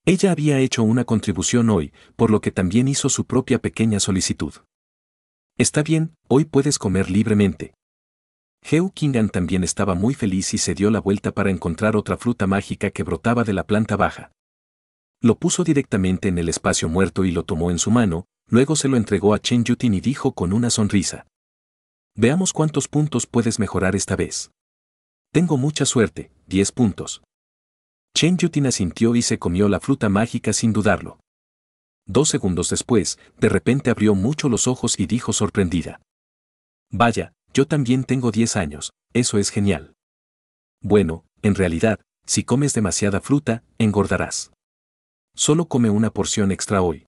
Speaker 1: Ella había hecho una contribución hoy, por lo que también hizo su propia pequeña solicitud. Está bien, hoy puedes comer libremente. Heukingan también estaba muy feliz y se dio la vuelta para encontrar otra fruta mágica que brotaba de la planta baja lo puso directamente en el espacio muerto y lo tomó en su mano, luego se lo entregó a Chen Yutin y dijo con una sonrisa. Veamos cuántos puntos puedes mejorar esta vez. Tengo mucha suerte, 10 puntos. Chen Yutin asintió y se comió la fruta mágica sin dudarlo. Dos segundos después, de repente abrió mucho los ojos y dijo sorprendida. Vaya, yo también tengo 10 años, eso es genial. Bueno, en realidad, si comes demasiada fruta, engordarás. Solo come una porción extra hoy.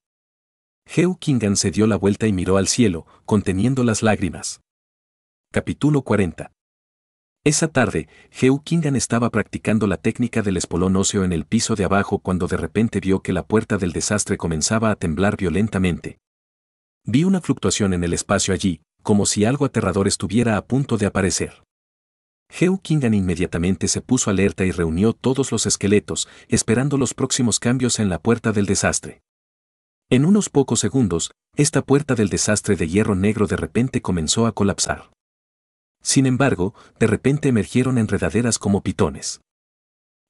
Speaker 1: Hewkingan Kingan se dio la vuelta y miró al cielo, conteniendo las lágrimas. Capítulo 40. Esa tarde, Hewkingan Kingan estaba practicando la técnica del espolón óseo en el piso de abajo cuando de repente vio que la puerta del desastre comenzaba a temblar violentamente. Vi una fluctuación en el espacio allí, como si algo aterrador estuviera a punto de aparecer. Heu Kingan inmediatamente se puso alerta y reunió todos los esqueletos, esperando los próximos cambios en la puerta del desastre. En unos pocos segundos, esta puerta del desastre de hierro negro de repente comenzó a colapsar. Sin embargo, de repente emergieron enredaderas como pitones.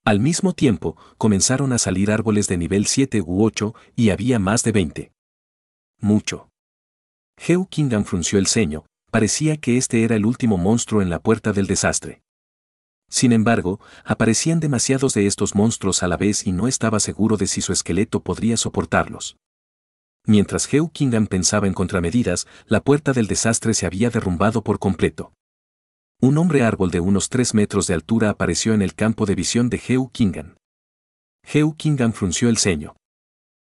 Speaker 1: Al mismo tiempo, comenzaron a salir árboles de nivel 7 u 8 y había más de 20. Mucho. Heu Kingan frunció el ceño, Parecía que este era el último monstruo en la puerta del desastre. Sin embargo, aparecían demasiados de estos monstruos a la vez y no estaba seguro de si su esqueleto podría soportarlos. Mientras Heu Kingan pensaba en contramedidas, la puerta del desastre se había derrumbado por completo. Un hombre árbol de unos tres metros de altura apareció en el campo de visión de Heu Kingan. Heu Kingan frunció el ceño.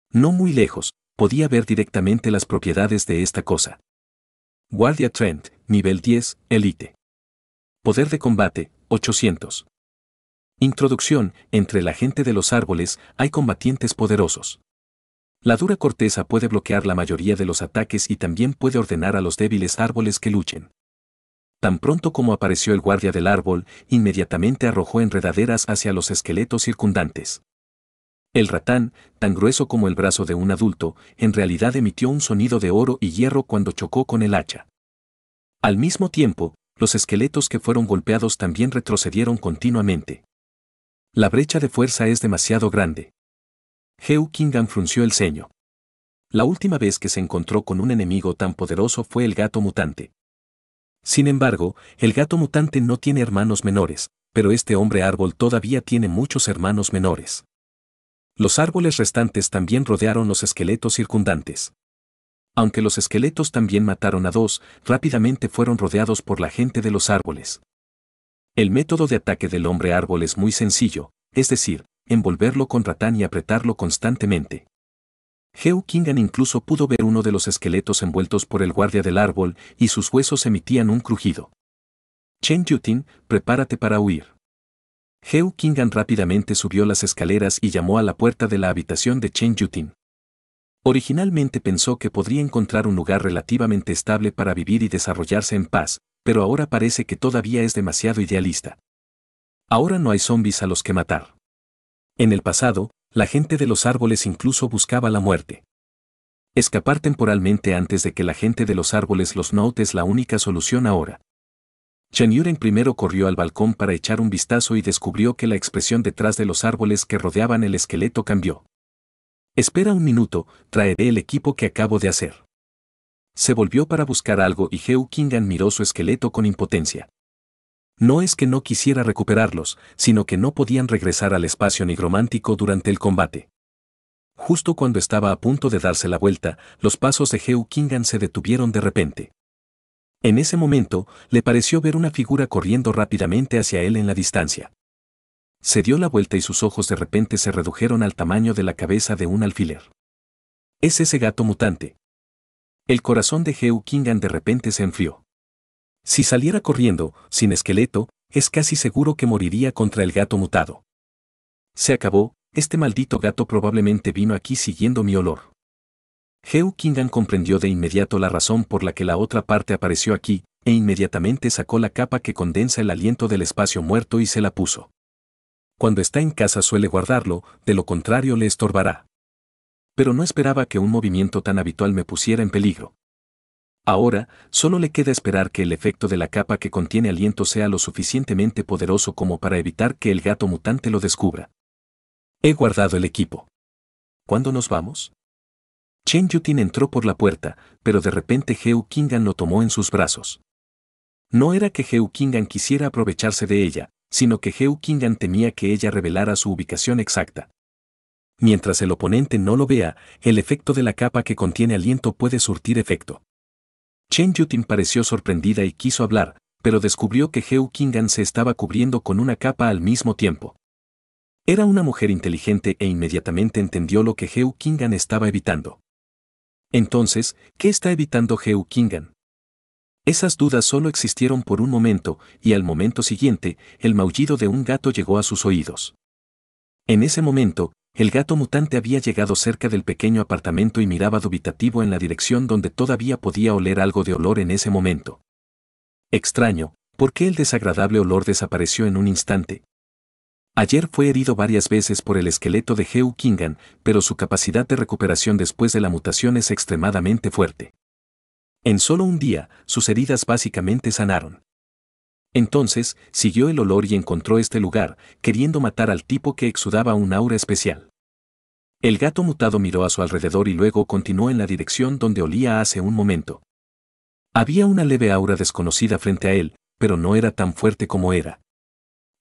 Speaker 1: No muy lejos, podía ver directamente las propiedades de esta cosa. Guardia Trent, nivel 10, Elite. Poder de combate, 800. Introducción, entre la gente de los árboles hay combatientes poderosos. La dura corteza puede bloquear la mayoría de los ataques y también puede ordenar a los débiles árboles que luchen. Tan pronto como apareció el guardia del árbol, inmediatamente arrojó enredaderas hacia los esqueletos circundantes. El ratán, tan grueso como el brazo de un adulto, en realidad emitió un sonido de oro y hierro cuando chocó con el hacha. Al mismo tiempo, los esqueletos que fueron golpeados también retrocedieron continuamente. La brecha de fuerza es demasiado grande. Heu Kingan frunció el ceño. La última vez que se encontró con un enemigo tan poderoso fue el gato mutante. Sin embargo, el gato mutante no tiene hermanos menores, pero este hombre árbol todavía tiene muchos hermanos menores. Los árboles restantes también rodearon los esqueletos circundantes. Aunque los esqueletos también mataron a dos, rápidamente fueron rodeados por la gente de los árboles. El método de ataque del hombre árbol es muy sencillo, es decir, envolverlo con ratán y apretarlo constantemente. Heu Kingan incluso pudo ver uno de los esqueletos envueltos por el guardia del árbol y sus huesos emitían un crujido. Chen Yutin, prepárate para huir. Heu Kingan rápidamente subió las escaleras y llamó a la puerta de la habitación de Chen Yutin. Originalmente pensó que podría encontrar un lugar relativamente estable para vivir y desarrollarse en paz, pero ahora parece que todavía es demasiado idealista. Ahora no hay zombies a los que matar. En el pasado, la gente de los árboles incluso buscaba la muerte. Escapar temporalmente antes de que la gente de los árboles los note es la única solución ahora. Chen Yuren primero corrió al balcón para echar un vistazo y descubrió que la expresión detrás de los árboles que rodeaban el esqueleto cambió. Espera un minuto, traeré el equipo que acabo de hacer. Se volvió para buscar algo y Heu Kingan miró su esqueleto con impotencia. No es que no quisiera recuperarlos, sino que no podían regresar al espacio nigromántico durante el combate. Justo cuando estaba a punto de darse la vuelta, los pasos de Heu Kingan se detuvieron de repente. En ese momento, le pareció ver una figura corriendo rápidamente hacia él en la distancia. Se dio la vuelta y sus ojos de repente se redujeron al tamaño de la cabeza de un alfiler. Es ese gato mutante. El corazón de Heu Kingan de repente se enfrió. Si saliera corriendo, sin esqueleto, es casi seguro que moriría contra el gato mutado. Se acabó, este maldito gato probablemente vino aquí siguiendo mi olor. Heu Kingan comprendió de inmediato la razón por la que la otra parte apareció aquí, e inmediatamente sacó la capa que condensa el aliento del espacio muerto y se la puso. Cuando está en casa suele guardarlo, de lo contrario le estorbará. Pero no esperaba que un movimiento tan habitual me pusiera en peligro. Ahora, solo le queda esperar que el efecto de la capa que contiene aliento sea lo suficientemente poderoso como para evitar que el gato mutante lo descubra. He guardado el equipo. ¿Cuándo nos vamos? Chen Yutin entró por la puerta, pero de repente Heu Kingan lo tomó en sus brazos. No era que Heu Kingan quisiera aprovecharse de ella, sino que Heu Kingan temía que ella revelara su ubicación exacta. Mientras el oponente no lo vea, el efecto de la capa que contiene aliento puede surtir efecto. Chen Yutin pareció sorprendida y quiso hablar, pero descubrió que Heu Kingan se estaba cubriendo con una capa al mismo tiempo. Era una mujer inteligente e inmediatamente entendió lo que Heu Kingan estaba evitando. Entonces, ¿qué está evitando Geu Kingan? Esas dudas solo existieron por un momento, y al momento siguiente, el maullido de un gato llegó a sus oídos. En ese momento, el gato mutante había llegado cerca del pequeño apartamento y miraba dubitativo en la dirección donde todavía podía oler algo de olor en ese momento. Extraño, ¿por qué el desagradable olor desapareció en un instante? Ayer fue herido varias veces por el esqueleto de Heu Kingan, pero su capacidad de recuperación después de la mutación es extremadamente fuerte. En solo un día, sus heridas básicamente sanaron. Entonces, siguió el olor y encontró este lugar, queriendo matar al tipo que exudaba un aura especial. El gato mutado miró a su alrededor y luego continuó en la dirección donde olía hace un momento. Había una leve aura desconocida frente a él, pero no era tan fuerte como era.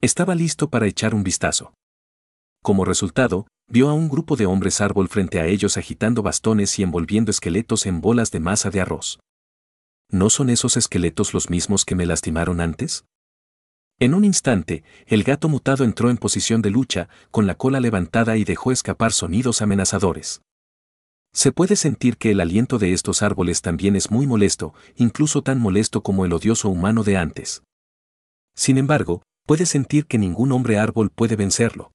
Speaker 1: Estaba listo para echar un vistazo. Como resultado, vio a un grupo de hombres árbol frente a ellos agitando bastones y envolviendo esqueletos en bolas de masa de arroz. ¿No son esos esqueletos los mismos que me lastimaron antes? En un instante, el gato mutado entró en posición de lucha, con la cola levantada y dejó escapar sonidos amenazadores. Se puede sentir que el aliento de estos árboles también es muy molesto, incluso tan molesto como el odioso humano de antes. Sin embargo, puede sentir que ningún hombre árbol puede vencerlo.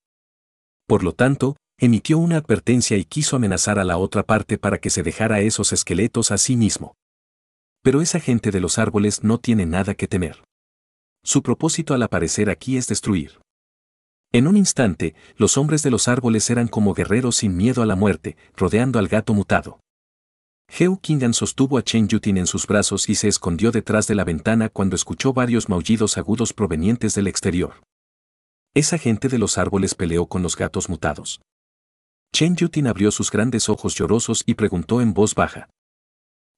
Speaker 1: Por lo tanto, emitió una advertencia y quiso amenazar a la otra parte para que se dejara esos esqueletos a sí mismo. Pero esa gente de los árboles no tiene nada que temer. Su propósito al aparecer aquí es destruir. En un instante, los hombres de los árboles eran como guerreros sin miedo a la muerte, rodeando al gato mutado. Heu Kingan sostuvo a Chen Yutin en sus brazos y se escondió detrás de la ventana cuando escuchó varios maullidos agudos provenientes del exterior. Esa gente de los árboles peleó con los gatos mutados. Chen Yutin abrió sus grandes ojos llorosos y preguntó en voz baja.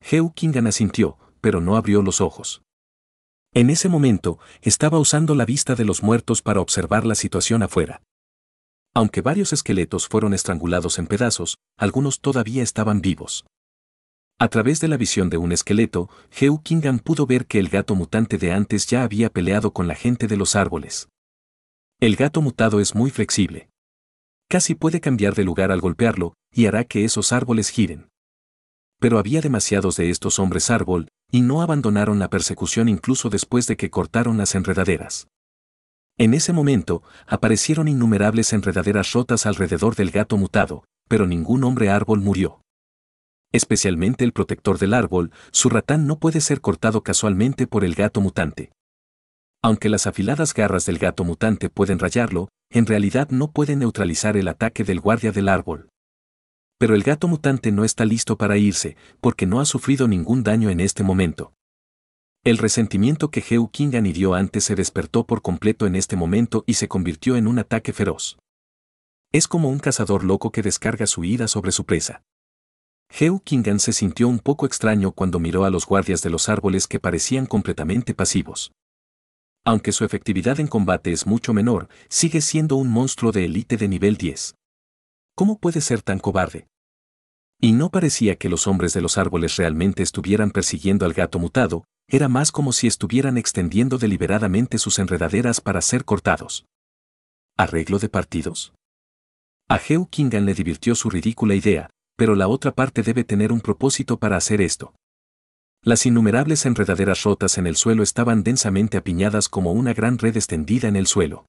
Speaker 1: Heu Kingan asintió, pero no abrió los ojos. En ese momento, estaba usando la vista de los muertos para observar la situación afuera. Aunque varios esqueletos fueron estrangulados en pedazos, algunos todavía estaban vivos. A través de la visión de un esqueleto, Jew Kingan pudo ver que el gato mutante de antes ya había peleado con la gente de los árboles. El gato mutado es muy flexible. Casi puede cambiar de lugar al golpearlo, y hará que esos árboles giren. Pero había demasiados de estos hombres árbol, y no abandonaron la persecución incluso después de que cortaron las enredaderas. En ese momento, aparecieron innumerables enredaderas rotas alrededor del gato mutado, pero ningún hombre árbol murió especialmente el protector del árbol, su ratán no puede ser cortado casualmente por el gato mutante. Aunque las afiladas garras del gato mutante pueden rayarlo, en realidad no puede neutralizar el ataque del guardia del árbol. Pero el gato mutante no está listo para irse, porque no ha sufrido ningún daño en este momento. El resentimiento que Heu King antes se despertó por completo en este momento y se convirtió en un ataque feroz. Es como un cazador loco que descarga su ira sobre su presa. Kingan se sintió un poco extraño cuando miró a los guardias de los árboles que parecían completamente pasivos. Aunque su efectividad en combate es mucho menor, sigue siendo un monstruo de élite de nivel 10. ¿Cómo puede ser tan cobarde? Y no parecía que los hombres de los árboles realmente estuvieran persiguiendo al gato mutado, era más como si estuvieran extendiendo deliberadamente sus enredaderas para ser cortados. Arreglo de partidos. A Kingan le divirtió su ridícula idea, pero la otra parte debe tener un propósito para hacer esto. Las innumerables enredaderas rotas en el suelo estaban densamente apiñadas como una gran red extendida en el suelo.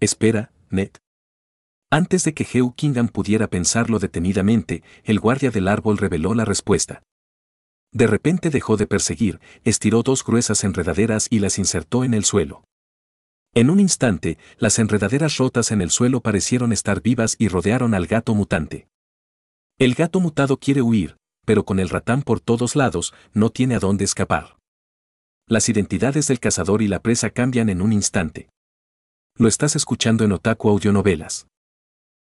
Speaker 1: Espera, Ned. Antes de que Hugh Kingham pudiera pensarlo detenidamente, el guardia del árbol reveló la respuesta. De repente dejó de perseguir, estiró dos gruesas enredaderas y las insertó en el suelo. En un instante, las enredaderas rotas en el suelo parecieron estar vivas y rodearon al gato mutante. El gato mutado quiere huir, pero con el ratán por todos lados, no tiene a dónde escapar. Las identidades del cazador y la presa cambian en un instante. Lo estás escuchando en Otaku Audionovelas.